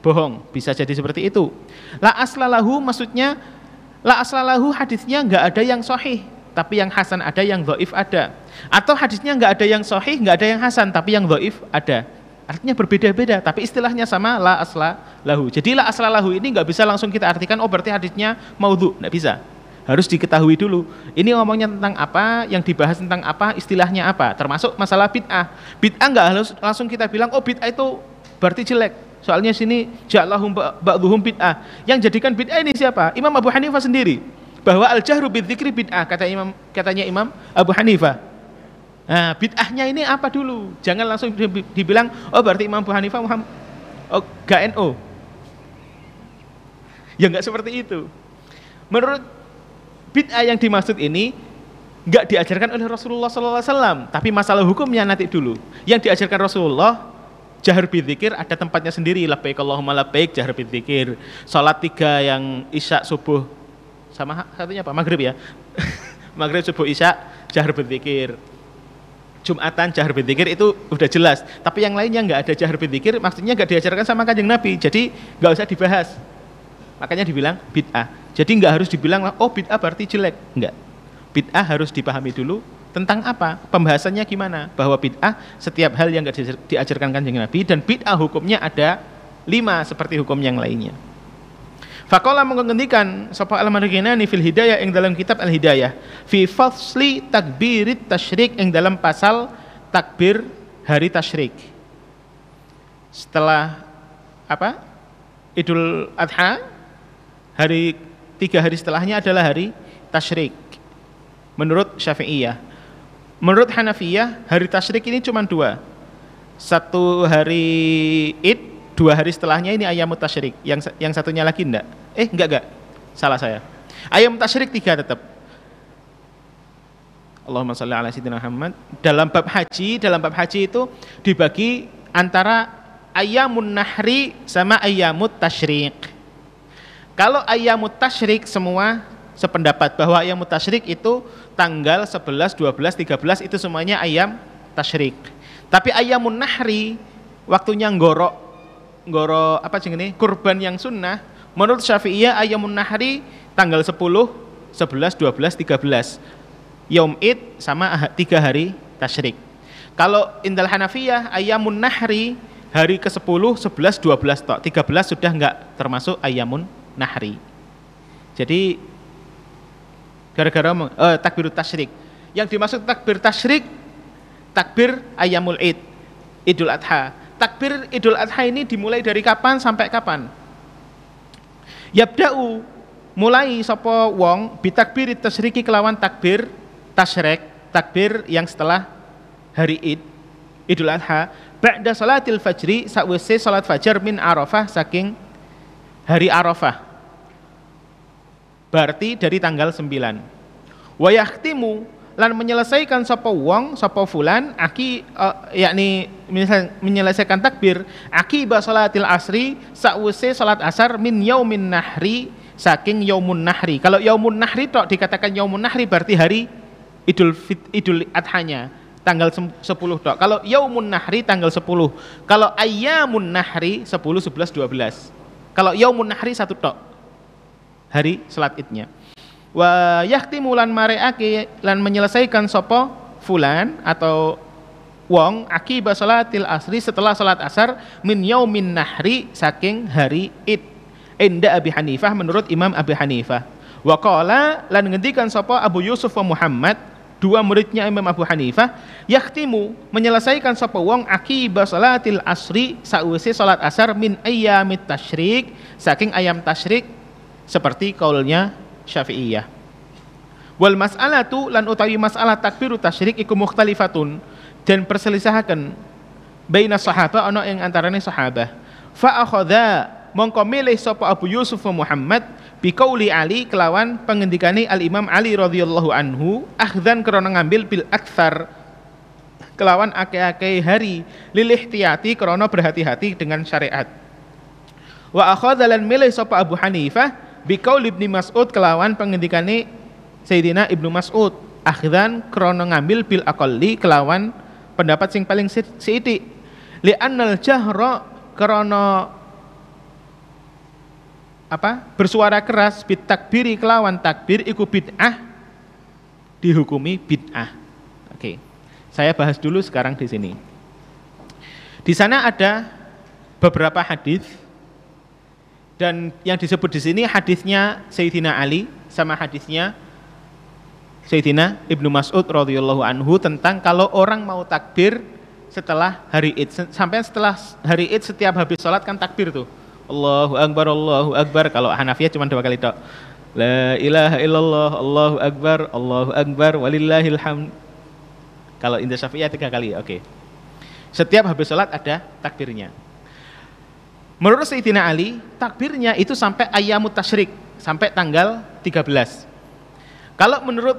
bohong, bisa jadi seperti itu. La aslalahu maksudnya, la aslalahu hadisnya enggak ada yang sahih, tapi yang hasan ada, yang do'if ada. Atau hadisnya enggak ada yang sahih, enggak ada yang hasan, tapi yang do'if ada. Artinya berbeda-beda, tapi istilahnya sama la asla lahu. Jadi la asla lahu ini nggak bisa langsung kita artikan oh berarti hadisnya maudhu, nggak bisa. Harus diketahui dulu. Ini ngomongnya tentang apa, yang dibahas tentang apa, istilahnya apa, termasuk masalah bid'ah. Bid'ah nggak harus langsung kita bilang oh bid'ah itu berarti jelek. Soalnya sini jahlahum ba'dhum bid'ah. Yang jadikan bid'ah ini siapa? Imam Abu Hanifah sendiri. Bahwa al-jahru bidzikri bid'ah kata Imam katanya Imam Abu Hanifah. Nah, bid'ahnya ini apa dulu? Jangan langsung dibilang, oh berarti Imam Abu Hanifah Muhammad, oh, gak NO. Ya nggak seperti itu. Menurut bid'ah yang dimaksud ini, nggak diajarkan oleh Rasulullah SAW, tapi masalah hukumnya nanti dulu. Yang diajarkan Rasulullah, jahar bidzikir ada tempatnya sendiri, labbaik Allahumma labbaik, jahar bidzikir. Salat tiga yang isya subuh, sama satunya apa? Maghrib ya? Maghrib, subuh, isya, jahar bidzikir. Jumatan jahar bin Tikir itu udah jelas. Tapi yang lainnya nggak ada jahar bin Tikir, maksudnya nggak diajarkan sama kanjeng Nabi. Jadi nggak usah dibahas. Makanya dibilang bid'ah. Jadi nggak harus dibilang oh bid'ah berarti jelek. Nggak. Bid'ah harus dipahami dulu tentang apa pembahasannya gimana bahwa bid'ah setiap hal yang nggak diajarkan kanjeng Nabi dan bid'ah hukumnya ada lima seperti hukum yang lainnya. Fakola mengendikan sapa al marginani fil hidayah yang dalam kitab al hidayah fi fasli takbirit tashrik yang dalam pasal takbir hari tashrik. Setelah apa? Idul Adha hari tiga hari setelahnya adalah hari tashrik. Menurut Syafi'iyah. Menurut Hanafiyah hari tashrik ini cuma dua. Satu hari Id dua hari setelahnya ini ayam tasyrik yang yang satunya lagi enggak eh enggak enggak salah saya ayam tasyrik tiga tetap Allahumma salli ala sayyidina Muhammad dalam bab haji dalam bab haji itu dibagi antara ayam nahri sama ayam tasyrik kalau ayam tasyrik semua sependapat bahwa ayam tasyrik itu tanggal 11, 12, 13 itu semuanya ayam tasyrik tapi ayam nahri waktunya ngorok goro apa sih ini kurban yang sunnah menurut Syafi'iyah ayamun nahri tanggal 10 11 12 13 yom id sama ah, tiga hari tasyrik kalau indal Hanafiyah ayamun nahri hari ke-10 11 12 tok 13 sudah enggak termasuk ayamun nahri jadi gara-gara eh, takbir tasyrik yang dimaksud takbir tasyrik takbir ayamul id idul adha takbir Idul Adha ini dimulai dari kapan sampai kapan? Yabda'u mulai sapa wong bitakbir tasyriki kelawan takbir tasyrek, takbir yang setelah hari Id Idul Adha ba'da salatil fajri sakwise salat fajar min Arafah saking hari Arafah. Berarti dari tanggal 9. Wa yahtimu lan menyelesaikan sapa wong sapa fulan aki uh, yakni menyelesaikan takbir ba salatil asri sakwise salat asar min yaumin nahri saking yaumun nahri kalau yaumun nahri tok dikatakan yaumun nahri berarti hari idul fit, idul adhanya tanggal 10 tok kalau yaumun nahri tanggal 10 kalau ayyamun nahri 10 11 12 kalau yaumun nahri satu tok hari salat idnya wa yahtimu lan mareake lan menyelesaikan sopo fulan atau wong akibat salatil asri setelah salat asar min yaumin nahri saking hari id inda Abi Hanifah menurut Imam Abi Hanifah wa qala lan ngendikan sopo Abu Yusuf wa Muhammad dua muridnya Imam Abu Hanifah yaktimu menyelesaikan sopo wong akibat salatil asri sawise salat asar min ayyamit tasyrik saking ayam tasyrik seperti kaulnya Syafi'iyah. Wal mas'alatu lan utawi masalah takbiru tasyrik iku mukhtalifatun dan perselisihaken baina sahaba ana ing antaranya sahabah. Fa akhadha mongko milih sapa Abu Yusuf Muhammad qauli Ali kelawan pengendikane Al Imam Ali radhiyallahu anhu akhdan krana ngambil bil aktsar kelawan ake-ake hari lilih tiati krana berhati-hati dengan syariat wa akhadha lan milih sapa Abu Hanifah Bikau ibni Mas'ud kelawan pengendikane Sayyidina Ibnu Mas'ud Akhiran krono ngambil bil akolli kelawan pendapat sing paling siiti li annal jahro krono apa bersuara keras bit takbiri kelawan takbir iku bid'ah dihukumi bid'ah oke okay. saya bahas dulu sekarang di sini di sana ada beberapa hadis dan yang disebut di sini hadisnya Sayyidina Ali sama hadisnya Sayyidina Ibnu Mas'ud radhiyallahu anhu tentang kalau orang mau takbir setelah hari Id. Sampai setelah hari Id setiap habis sholat kan takbir tuh. Allahu Akbar, Allahu Akbar. Kalau Hanafiyah cuma dua kali tok La ilaha illallah, Allahu Akbar, Allahu Akbar, walillahil hamd. Kalau Indah Syafi'iyah tiga kali, oke. Okay. Setiap habis sholat ada takbirnya. Menurut Sayyidina Ali, takbirnya itu sampai ayamu tasyrik, sampai tanggal 13. Kalau menurut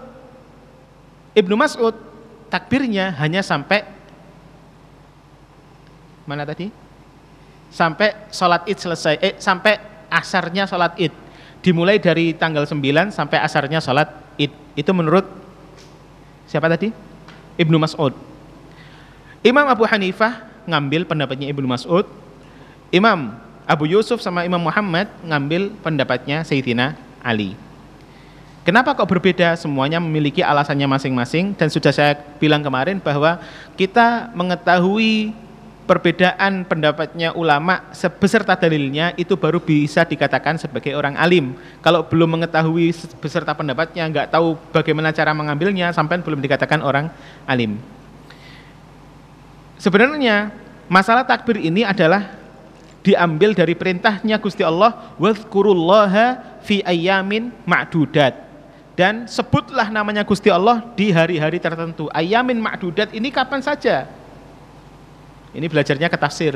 Ibnu Mas'ud, takbirnya hanya sampai mana tadi? Sampai sholat id selesai, eh, sampai asarnya sholat id. Dimulai dari tanggal 9 sampai asarnya sholat id. Itu menurut siapa tadi? Ibnu Mas'ud. Imam Abu Hanifah ngambil pendapatnya Ibnu Mas'ud, Imam Abu Yusuf sama Imam Muhammad ngambil pendapatnya Sayyidina Ali. Kenapa kok berbeda? Semuanya memiliki alasannya masing-masing dan sudah saya bilang kemarin bahwa kita mengetahui perbedaan pendapatnya ulama sebeserta dalilnya itu baru bisa dikatakan sebagai orang alim. Kalau belum mengetahui beserta pendapatnya, nggak tahu bagaimana cara mengambilnya, sampai belum dikatakan orang alim. Sebenarnya masalah takbir ini adalah diambil dari perintahnya Gusti Allah wadhkurullaha fi ayamin ma'dudat dan sebutlah namanya Gusti Allah di hari-hari tertentu ayamin ma'dudat ini kapan saja ini belajarnya ke tafsir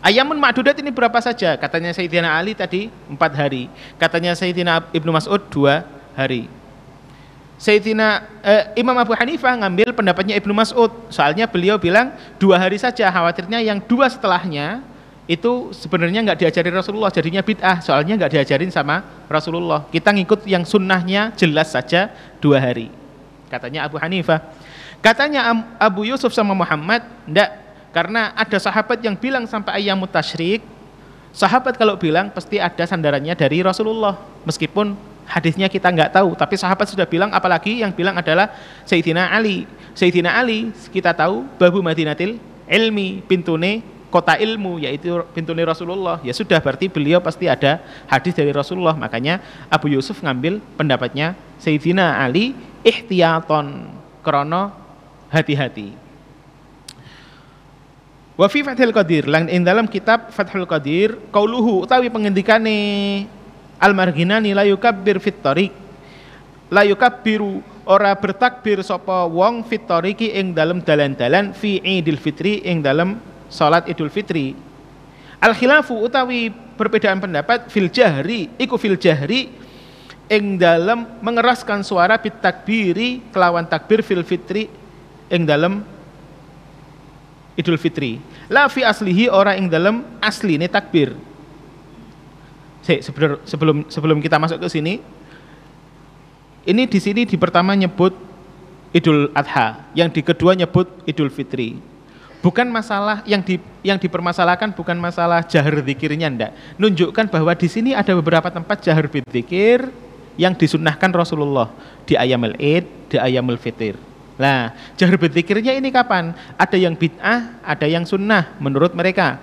ayamin ma'dudat ini berapa saja katanya Sayyidina Ali tadi empat hari katanya Sayyidina Ibnu Mas'ud dua hari Sayyidina eh, Imam Abu Hanifah ngambil pendapatnya Ibnu Mas'ud soalnya beliau bilang dua hari saja khawatirnya yang dua setelahnya itu sebenarnya nggak diajarin Rasulullah jadinya bid'ah soalnya nggak diajarin sama Rasulullah kita ngikut yang sunnahnya jelas saja dua hari katanya Abu Hanifah katanya Abu Yusuf sama Muhammad ndak karena ada sahabat yang bilang sampai ayam mutasyrik sahabat kalau bilang pasti ada sandarannya dari Rasulullah meskipun hadisnya kita nggak tahu tapi sahabat sudah bilang apalagi yang bilang adalah Sayyidina Ali Sayyidina Ali kita tahu babu Madinatil ilmi pintune kota ilmu yaitu pintu Rasulullah ya sudah berarti beliau pasti ada hadis dari Rasulullah makanya Abu Yusuf ngambil pendapatnya Sayyidina Ali ihtiyaton krono hati-hati wa fi Fathul Qadir lang in dalam kitab Fathul Qadir kauluhu utawi pengendikane al marginani la yukabbir fit tariq la yukabbiru ora bertakbir sapa wong fit tariqi ing dalam dalan-dalan fi Idul Fitri ing dalam salat Idul Fitri. Al khilafu utawi perbedaan pendapat fil jahri iku fil jahri ing dalam mengeraskan suara bit takbiri kelawan takbir fil fitri ing dalam Idul Fitri. La fi aslihi ora ing dalam asli ini takbir. Se, sebelum sebelum sebelum kita masuk ke sini ini di sini di pertama nyebut Idul Adha, yang di kedua nyebut Idul Fitri bukan masalah yang di yang dipermasalahkan bukan masalah jahar zikirnya ndak. Nunjukkan bahwa di sini ada beberapa tempat jahar bidzikir yang disunahkan Rasulullah di ayamul Id, di ayamul Fitir. Nah, jahar bidzikirnya ini kapan? Ada yang bid'ah, ada yang sunnah menurut mereka.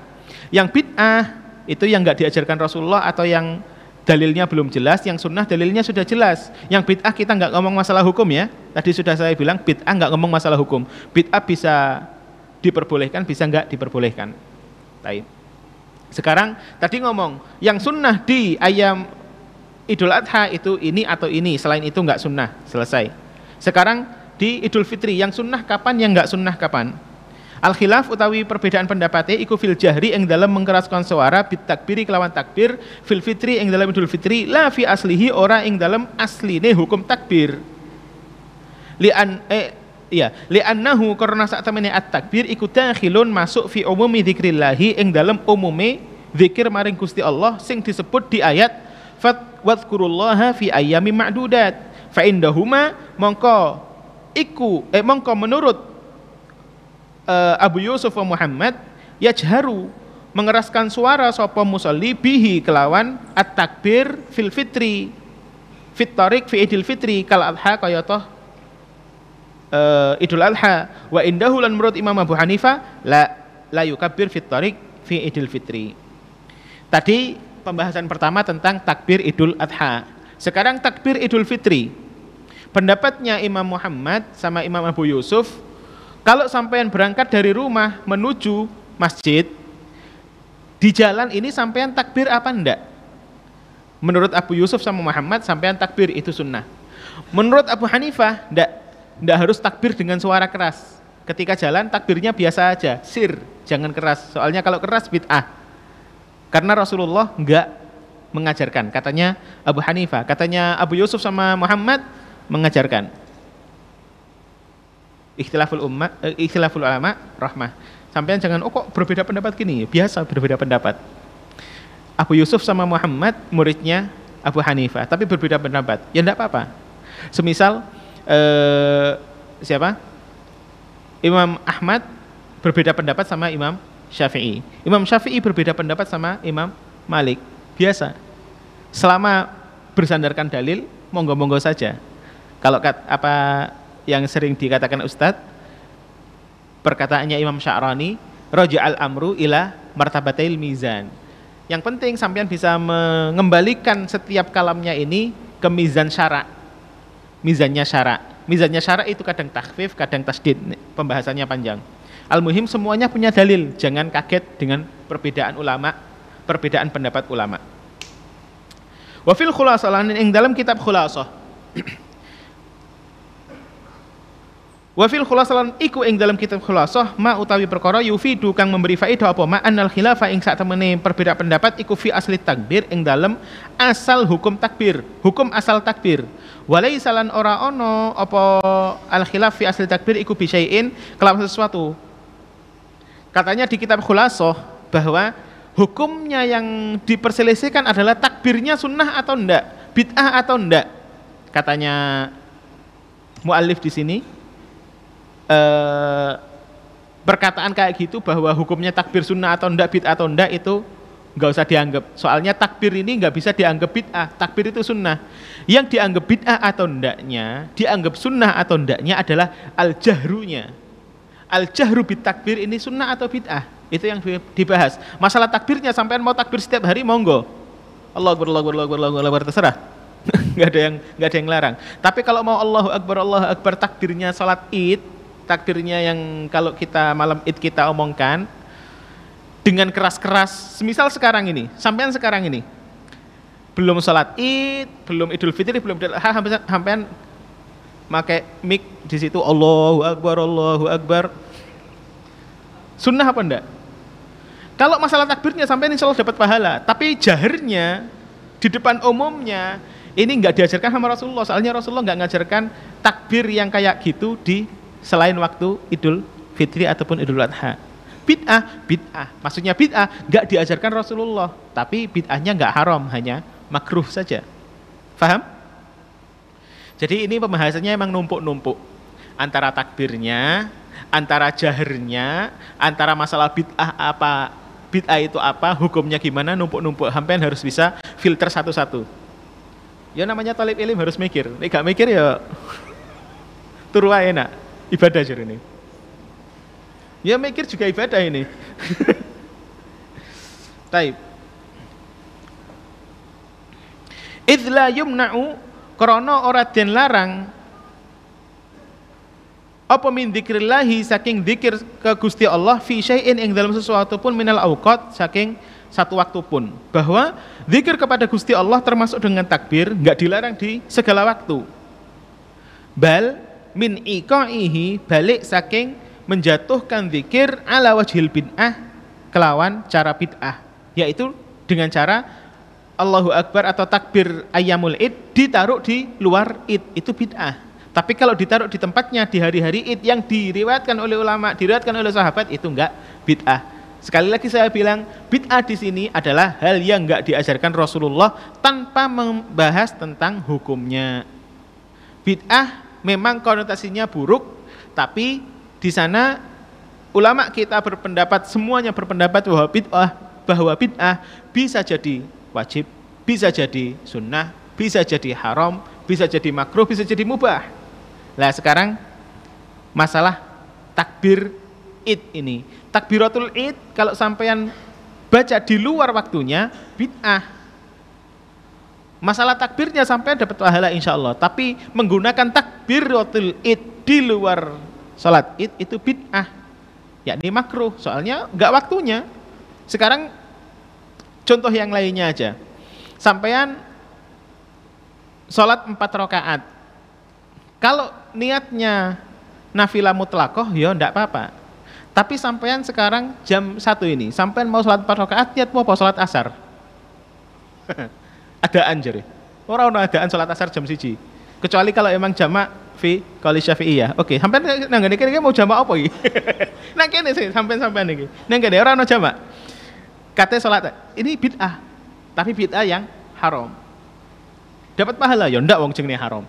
Yang bid'ah itu yang nggak diajarkan Rasulullah atau yang dalilnya belum jelas, yang sunnah dalilnya sudah jelas. Yang bid'ah kita nggak ngomong masalah hukum ya. Tadi sudah saya bilang bid'ah nggak ngomong masalah hukum. Bid'ah bisa diperbolehkan, bisa enggak diperbolehkan. Baik. Sekarang tadi ngomong yang sunnah di ayam Idul Adha itu ini atau ini, selain itu enggak sunnah. Selesai. Sekarang di Idul Fitri yang sunnah kapan, yang enggak sunnah kapan? Al khilaf utawi perbedaan pendapatnya iku fil jahri yang dalam mengkeraskan suara bit takbiri kelawan takbir fil fitri yang dalam idul fitri la fi aslihi ora yang dalam asline hukum takbir lian eh iya li'annahu karena saat temennya at-takbir ikut dakhilun masuk fi umumi dzikrillah ing dalam umumi zikir maring Gusti Allah sing disebut di ayat fat wadhkurullaha fi ayami ma'dudat fa indahuma mongko iku eh mongko menurut uh, Abu Yusuf wa Muhammad yajharu mengeraskan suara sapa musalli bihi kelawan at-takbir fil fitri fit tarik fi idil fitri kal adha kaya toh uh, Idul Adha wa indahu lan menurut Imam Abu Hanifah la la yukabbir fit fi Idul Fitri. Tadi pembahasan pertama tentang takbir Idul Adha. Sekarang takbir Idul Fitri. Pendapatnya Imam Muhammad sama Imam Abu Yusuf kalau sampean berangkat dari rumah menuju masjid di jalan ini sampean takbir apa enggak? Menurut Abu Yusuf sama Muhammad sampean takbir itu sunnah. Menurut Abu Hanifah enggak tidak harus takbir dengan suara keras. Ketika jalan takbirnya biasa aja, sir, jangan keras. Soalnya kalau keras bid'ah. Karena Rasulullah enggak mengajarkan. Katanya Abu Hanifah, katanya Abu Yusuf sama Muhammad mengajarkan. Ikhtilaful umma, eh, ikhtilaful ulama, rahmah. Sampaian jangan oh kok berbeda pendapat gini, ya, biasa berbeda pendapat. Abu Yusuf sama Muhammad muridnya Abu Hanifah, tapi berbeda pendapat. Ya enggak apa-apa. Semisal eh, siapa? Imam Ahmad berbeda pendapat sama Imam Syafi'i. Imam Syafi'i berbeda pendapat sama Imam Malik. Biasa. Selama bersandarkan dalil, monggo-monggo saja. Kalau kat, apa yang sering dikatakan Ustadz, perkataannya Imam Sya'rani, roja al amru ila martabatil mizan. Yang penting sampean bisa mengembalikan setiap kalamnya ini ke mizan syarak mizannya syara. Mizannya syara itu kadang takfif kadang tasdid, pembahasannya panjang. Al-Muhim semuanya punya dalil, jangan kaget dengan perbedaan ulama, perbedaan pendapat ulama. Wafil khulasah, ing dalam kitab khulasah. Wa fil khulasalan iku ing dalam kitab khulasah ma utawi perkara yufidu kang memberi faedah apa ma annal khilafah ing sak temene perbeda pendapat iku fi asli takbir ing dalam asal hukum takbir, hukum asal takbir. Walai salan ora ono apa al khilaf fi asli takbir iku bisain kelam sesuatu. Katanya di kitab khulasah bahwa hukumnya yang diperselisihkan adalah takbirnya sunnah atau ndak, bid'ah atau ndak. Katanya muallif di sini eh, perkataan kayak gitu bahwa hukumnya takbir sunnah atau ndak bid'ah atau ndak itu nggak usah dianggap. Soalnya takbir ini nggak bisa dianggap bid'ah. Takbir itu sunnah. Yang dianggap bid'ah atau ndaknya, dianggap sunnah atau ndaknya adalah al-jahrunya. Al-jahru bid' takbir ini sunnah atau bid'ah? Itu yang dibahas. Masalah takbirnya sampean mau takbir setiap hari monggo. Allah Akbar, Allah Akbar, Allah Akbar, Allah Akbar, terserah. nggak ada yang nggak ada yang larang. Tapi kalau mau Allahu Akbar, Allahu Akbar takbirnya salat Id takdirnya yang kalau kita malam id kita omongkan dengan keras-keras semisal sekarang ini sampean sekarang ini belum sholat id belum idul fitri belum idul ha, hampir hampir pakai mic di situ Allahu akbar Allahu akbar sunnah apa enggak kalau masalah takbirnya sampai insya Allah dapat pahala tapi jahernya di depan umumnya ini enggak diajarkan sama Rasulullah soalnya Rasulullah enggak ngajarkan takbir yang kayak gitu di selain waktu Idul Fitri ataupun Idul Adha. Bid'ah, bid'ah. Maksudnya bid'ah nggak diajarkan Rasulullah, tapi bid'ahnya nggak haram, hanya makruh saja. Faham? Jadi ini pembahasannya emang numpuk-numpuk antara takbirnya, antara jahernya, antara masalah bid'ah apa bid'ah itu apa, hukumnya gimana, numpuk-numpuk hampir harus bisa filter satu-satu. Ya namanya talib ilim harus mikir, nek gak mikir ya turu enak. Ibadah jadi ini. Ya mikir juga ibadah ini. Taib. Idla yumna'u krono ora den larang apa min dzikrillahi saking dikir ke Gusti Allah fi syai'in ing dalam sesuatu pun minal awqat saking satu waktu pun bahwa zikir kepada Gusti Allah termasuk dengan takbir nggak dilarang di segala waktu bal min iqaihi balik saking menjatuhkan zikir ala wajhil bid'ah kelawan cara bid'ah yaitu dengan cara Allahu Akbar atau takbir ayamul id ditaruh di luar id itu bid'ah tapi kalau ditaruh di tempatnya di hari-hari id yang diriwayatkan oleh ulama diriwayatkan oleh sahabat itu enggak bid'ah sekali lagi saya bilang bid'ah di sini adalah hal yang enggak diajarkan Rasulullah tanpa membahas tentang hukumnya bid'ah memang konotasinya buruk, tapi di sana ulama kita berpendapat semuanya berpendapat bahwa bid'ah bahwa bid'ah bisa jadi wajib, bisa jadi sunnah, bisa jadi haram, bisa jadi makruh, bisa jadi mubah. Nah sekarang masalah takbir id ini. Takbiratul id kalau sampean baca di luar waktunya bid'ah Masalah takbirnya sampai dapat pahala insya Allah. Tapi menggunakan takbir rotil id di luar sholat id itu bid'ah. Yakni makruh. Soalnya nggak waktunya. Sekarang contoh yang lainnya aja. Sampaian sholat empat rakaat. Kalau niatnya nafila mutlakoh, ya ndak apa-apa. Tapi sampean sekarang jam satu ini, sampean mau sholat empat rakaat, niat mau sholat asar. adaan jadi orang ada adaan sholat asar jam siji. Kecuali kalau emang jamak fi kali syafi'iyah. Oke, sampai sampean nang ngene mau jamak apa ini nang kene sih sampai sampai nih Nang kene orang ana jamak. Katanya sholat ini bid'ah. Tapi bid'ah yang haram. Dapat pahala ya ndak wong jenenge haram.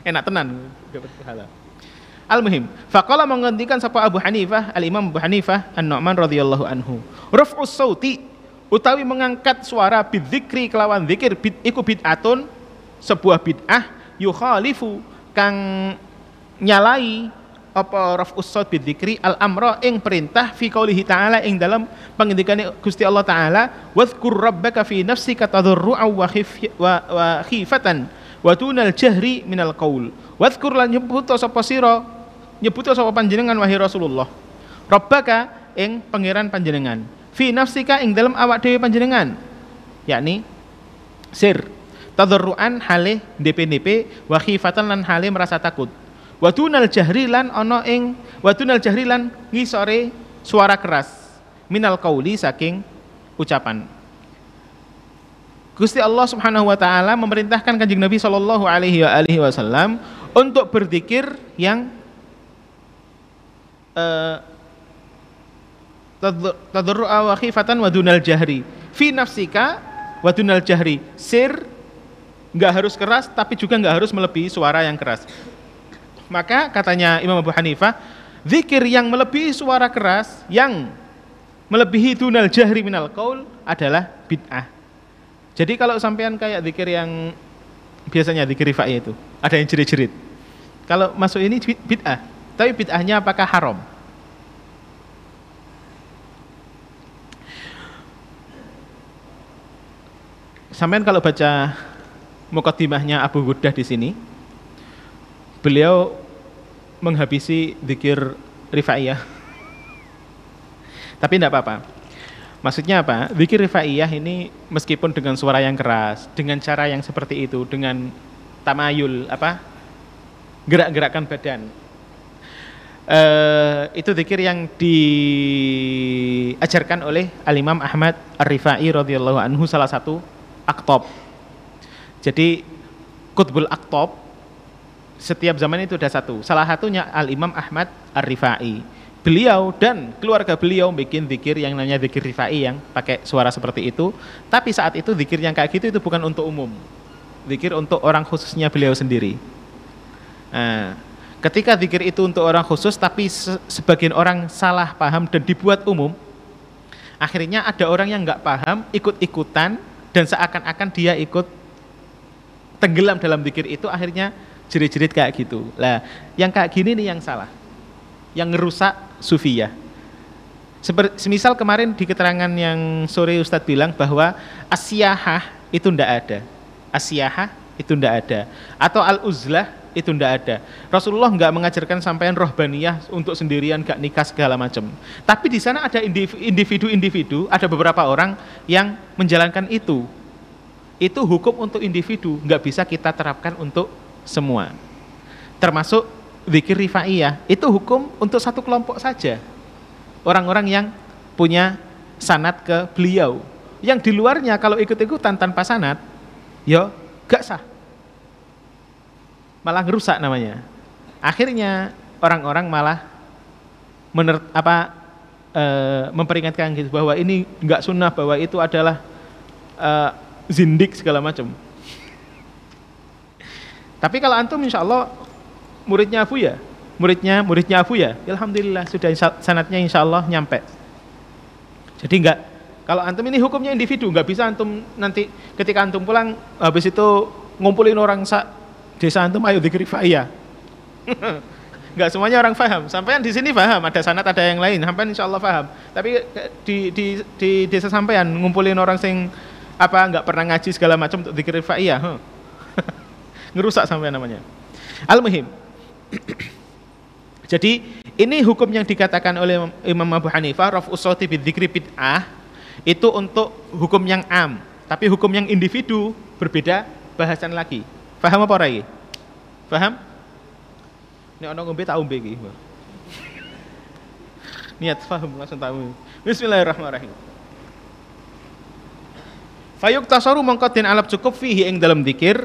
Enak tenan dapat pahala. Al-muhim, faqala menghentikan sapa Abu Hanifah, Al-Imam Abu Hanifah An-Nu'man radhiyallahu anhu. Ruf'us sawti utawi mengangkat suara bidzikri kelawan zikir bid, iku bid'atun sebuah bid'ah yukhalifu kang nyalai apa rafusot usad bidzikri al amra ing perintah fi qaulihi ta'ala ing dalam pengendikane Gusti Allah taala wadhkur rabbaka fi nafsika tadarru'a wa, khif, wa, wa khifatan wa tunal jahri minal qaul wadhkur lan nyebut sapa sira nyebut sapa panjenengan wahai Rasulullah rabbaka ing pangeran panjenengan fi nafsika ing dalam awak dewi panjenengan yakni sir tadarruan hale DPDP wa khifatan lan hale merasa takut watunal jahri lan ana ing watunal jahri lan ngisore suara keras minal qauli saking ucapan Gusti Allah Subhanahu wa taala memerintahkan Kanjeng Nabi sallallahu alaihi wa alihi wasallam untuk berzikir yang uh, tadarru'a wa khifatan wa dunal jahri fi nafsika wa dunal jahri sir nggak harus keras tapi juga nggak harus melebihi suara yang keras maka katanya Imam Abu Hanifah zikir yang melebihi suara keras yang melebihi dunal jahri minal qaul adalah bid'ah jadi kalau sampean kayak zikir yang biasanya zikir rifa'i itu ada yang jerit-jerit kalau masuk ini bid'ah tapi bid'ahnya apakah haram sampean kalau baca mukadimahnya Abu Hudah di sini, beliau menghabisi zikir rifaiyah. Tapi tidak apa-apa. Maksudnya apa? Zikir rifaiyah ini meskipun dengan suara yang keras, dengan cara yang seperti itu, dengan tamayul apa? gerak-gerakan badan. Uh, itu zikir yang diajarkan oleh Al-Imam Ahmad Ar-Rifai radhiyallahu anhu salah satu aktop, Jadi kutbul aktop setiap zaman itu ada satu. Salah satunya Al Imam Ahmad Ar-Rifai. Beliau dan keluarga beliau bikin zikir yang namanya zikir rifai yang pakai suara seperti itu. Tapi saat itu zikir yang kayak gitu itu bukan untuk umum. Zikir untuk orang khususnya beliau sendiri. Nah, ketika zikir itu untuk orang khusus tapi se sebagian orang salah paham dan dibuat umum, akhirnya ada orang yang nggak paham ikut-ikutan dan seakan-akan dia ikut tenggelam dalam pikir itu akhirnya jerit-jerit kayak gitu lah yang kayak gini nih yang salah yang ngerusak sufia. Seperti, semisal kemarin di keterangan yang sore Ustadz bilang bahwa asyahah itu ndak ada asyahah itu ndak ada atau al-uzlah itu ndak ada. Rasulullah nggak mengajarkan sampean rohbaniyah untuk sendirian gak nikah segala macam. Tapi di sana ada individu-individu, ada beberapa orang yang menjalankan itu. Itu hukum untuk individu, nggak bisa kita terapkan untuk semua. Termasuk zikir rifaiyah, itu hukum untuk satu kelompok saja. Orang-orang yang punya sanat ke beliau. Yang di luarnya kalau ikut-ikutan tanpa sanat, yo ya gak sah malah rusak namanya. Akhirnya orang-orang malah mener, apa e, memperingatkan gitu bahwa ini nggak sunnah, bahwa itu adalah e, zindik segala macam. Tapi kalau antum insya Allah muridnya Abu ya, muridnya muridnya Abu ya, alhamdulillah sudah insya, sanatnya insya Allah nyampe. Jadi nggak kalau antum ini hukumnya individu, nggak bisa antum nanti ketika antum pulang habis itu ngumpulin orang Desa antum ayo dikri fa'iyah. gak semuanya orang paham. Sampean di sini paham, ada sanat ada yang lain. Sampean insya Allah paham. Tapi eh, di, di, di desa sampean ngumpulin orang sing apa nggak pernah ngaji segala macam untuk dikri fa'iyah. Huh. Ngerusak sampean namanya. Al-muhim. Jadi ini hukum yang dikatakan oleh Imam Abu Hanifah raf usoti bidzikri bid'ah itu untuk hukum yang am, tapi hukum yang individu berbeda bahasan lagi. Paham apa orang ini? Paham? Ini orang ngombe tak ombe ini. Niat paham langsung tak ombe. Bismillahirrahmanirrahim. Fayuk tasaru mongkotin alap cukup fihi yang dalam dikir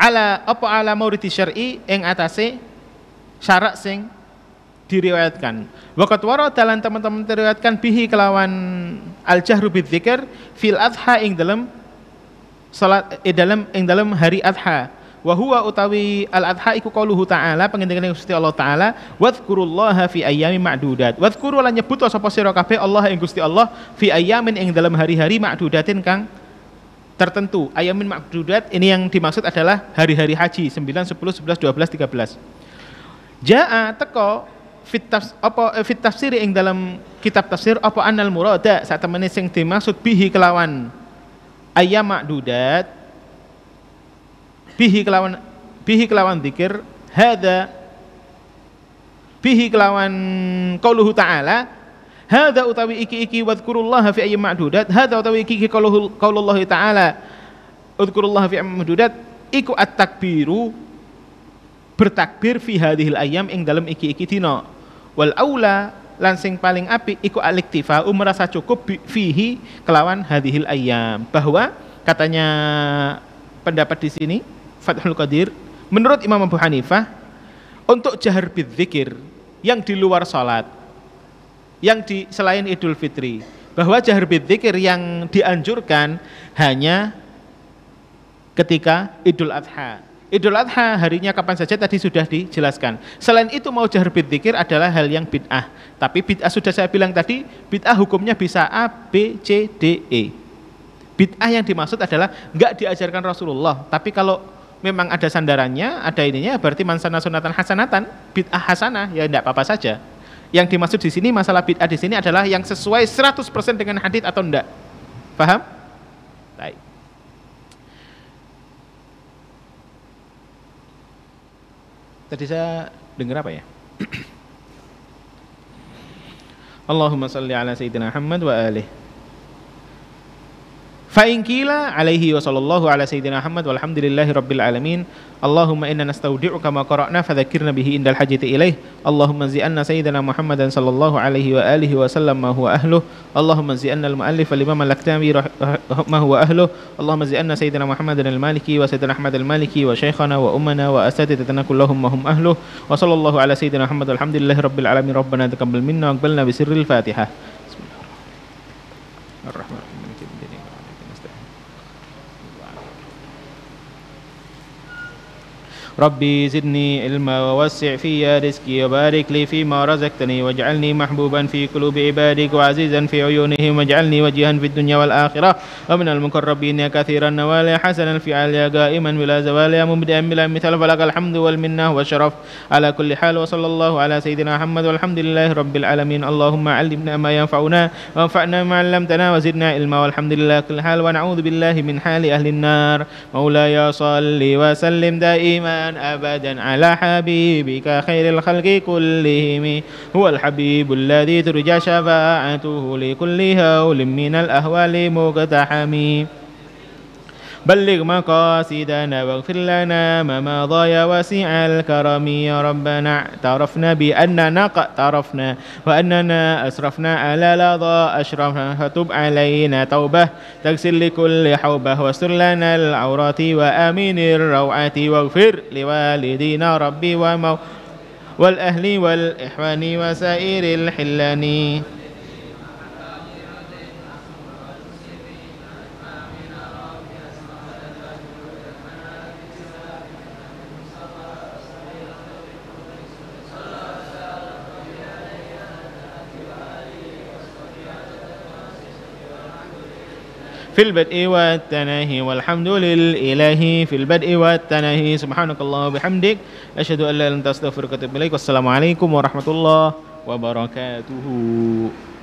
ala apa ala mauriti syar'i yang atase syarat sing diriwayatkan. Wakat waro dalan teman-teman diriwayatkan bihi kelawan al jahru bidzikir fil adha ing dalam salat eh, dalam yang dalam hari Adha. Wa huwa utawi al-adha iku qauluhu ta'ala pengendengane Gusti Allah taala wadhkurullaha fi ayyamin ma'dudat. Wadhkuru lan nyebut sapa sira kabeh Allah ing Gusti Allah fi ayyamin ing dalam hari-hari ma'dudatin kang tertentu. Ayamin ma'dudat ini yang dimaksud adalah hari-hari haji 9, 10, 11, 12, 13. Ja'a teko fitas apa eh, fit tafsir ing dalam kitab tafsir apa annal murada saat temene sing dimaksud bihi kelawan ayam makdudat bihi kelawan bihi kelawan zikir hada bihi kelawan qauluhu ta'ala hada utawi iki iki wadkurullaha fi ayam ma'dudat hada utawi iki iki Ka'uluhu ta'ala udkurullaha fi ayam ma'dudat iku at-takbiru bertakbir fi hadhil ayam ing dalam iki iki dina wal aula lan paling api iku aliktifa merasa cukup fihi kelawan hadhil ayam bahwa katanya pendapat di sini Fathul Qadir menurut Imam Abu Hanifah untuk jahar bidzikir yang di luar salat yang di selain Idul Fitri bahwa jahar bidzikir yang dianjurkan hanya ketika Idul Adha Idul Adha harinya kapan saja tadi sudah dijelaskan. Selain itu mau jahr bidzikir adalah hal yang bid'ah. Tapi bid'ah sudah saya bilang tadi, bid'ah hukumnya bisa A, B, C, D, E. Bid'ah yang dimaksud adalah nggak diajarkan Rasulullah, tapi kalau memang ada sandarannya, ada ininya, berarti mansana sunatan hasanatan, bid'ah hasanah, ya enggak apa-apa saja. Yang dimaksud di sini masalah bid'ah di sini adalah yang sesuai 100% dengan hadis atau enggak. Paham? Baik. Tadi saya dengar apa ya? Allahumma salli ala sayyidina Muhammad wa alihi. Fa in alaihi wa sallallahu ala sayyidina Muhammad walhamdulillahi rabbil alamin اللهم إنا نستودعك ما قرأنا فذكرنا به عند الحاجة إليه اللهم أن سيدنا محمدا صلى الله عليه وآله وسلم ما هو أهله اللهم أن المؤلف لما ملكتنا به ما هو أهله اللهم أن سيدنا محمدا المالكي وسيدنا أحمد المالكي وشيخنا وأمنا وأساتذتنا كلهم هم أهله وصلى الله على سيدنا محمد الحمد لله رب العالمين ربنا تقبل منا وقبلنا بسر الفاتحة بسم الله الرحمن الرحيم ربي زدني علما ووسع في رزقي وبارك لي فيما رزقتني واجعلني محبوبا في قلوب عبادك وعزيزا في عيونهم واجعلني وجيها في الدنيا والآخرة ومن المقربين كثيرا نوالي حسنا في عليا قائما بلا زوال يا مبدئا بلا مثال فلك الحمد والمنة والشرف على كل حال وصلى الله على سيدنا محمد والحمد لله رب العالمين اللهم علمنا ما ينفعنا وانفعنا ما علمتنا وزدنا علما والحمد لله كل حال ونعوذ بالله من حال أهل النار مولاي صلي وسلم دائما أبدا على حبيبك خير الخلق كلهم هو الحبيب الذي ترجى شفاعته لكل هول من الأهوال مقتحم بلغ مقاصدنا واغفر لنا ما مضى يا واسع الكرم يا ربنا اعترفنا بأننا اقترفنا وأننا أسرفنا على لظى أشرفنا فتب علينا توبة تغسل لكل حوبة واستر لنا العورات وآمن الروعات واغفر لوالدينا ربي ومو والأهل والإحوان وسائر الحلان في البدء والتناهي والحمد لله في البدء والتناهي سبحانك الله وبحمدك أشهد أن لا إله إلا أنت أستغفرك وأتوب إليك والسلام عليكم ورحمة الله وبركاته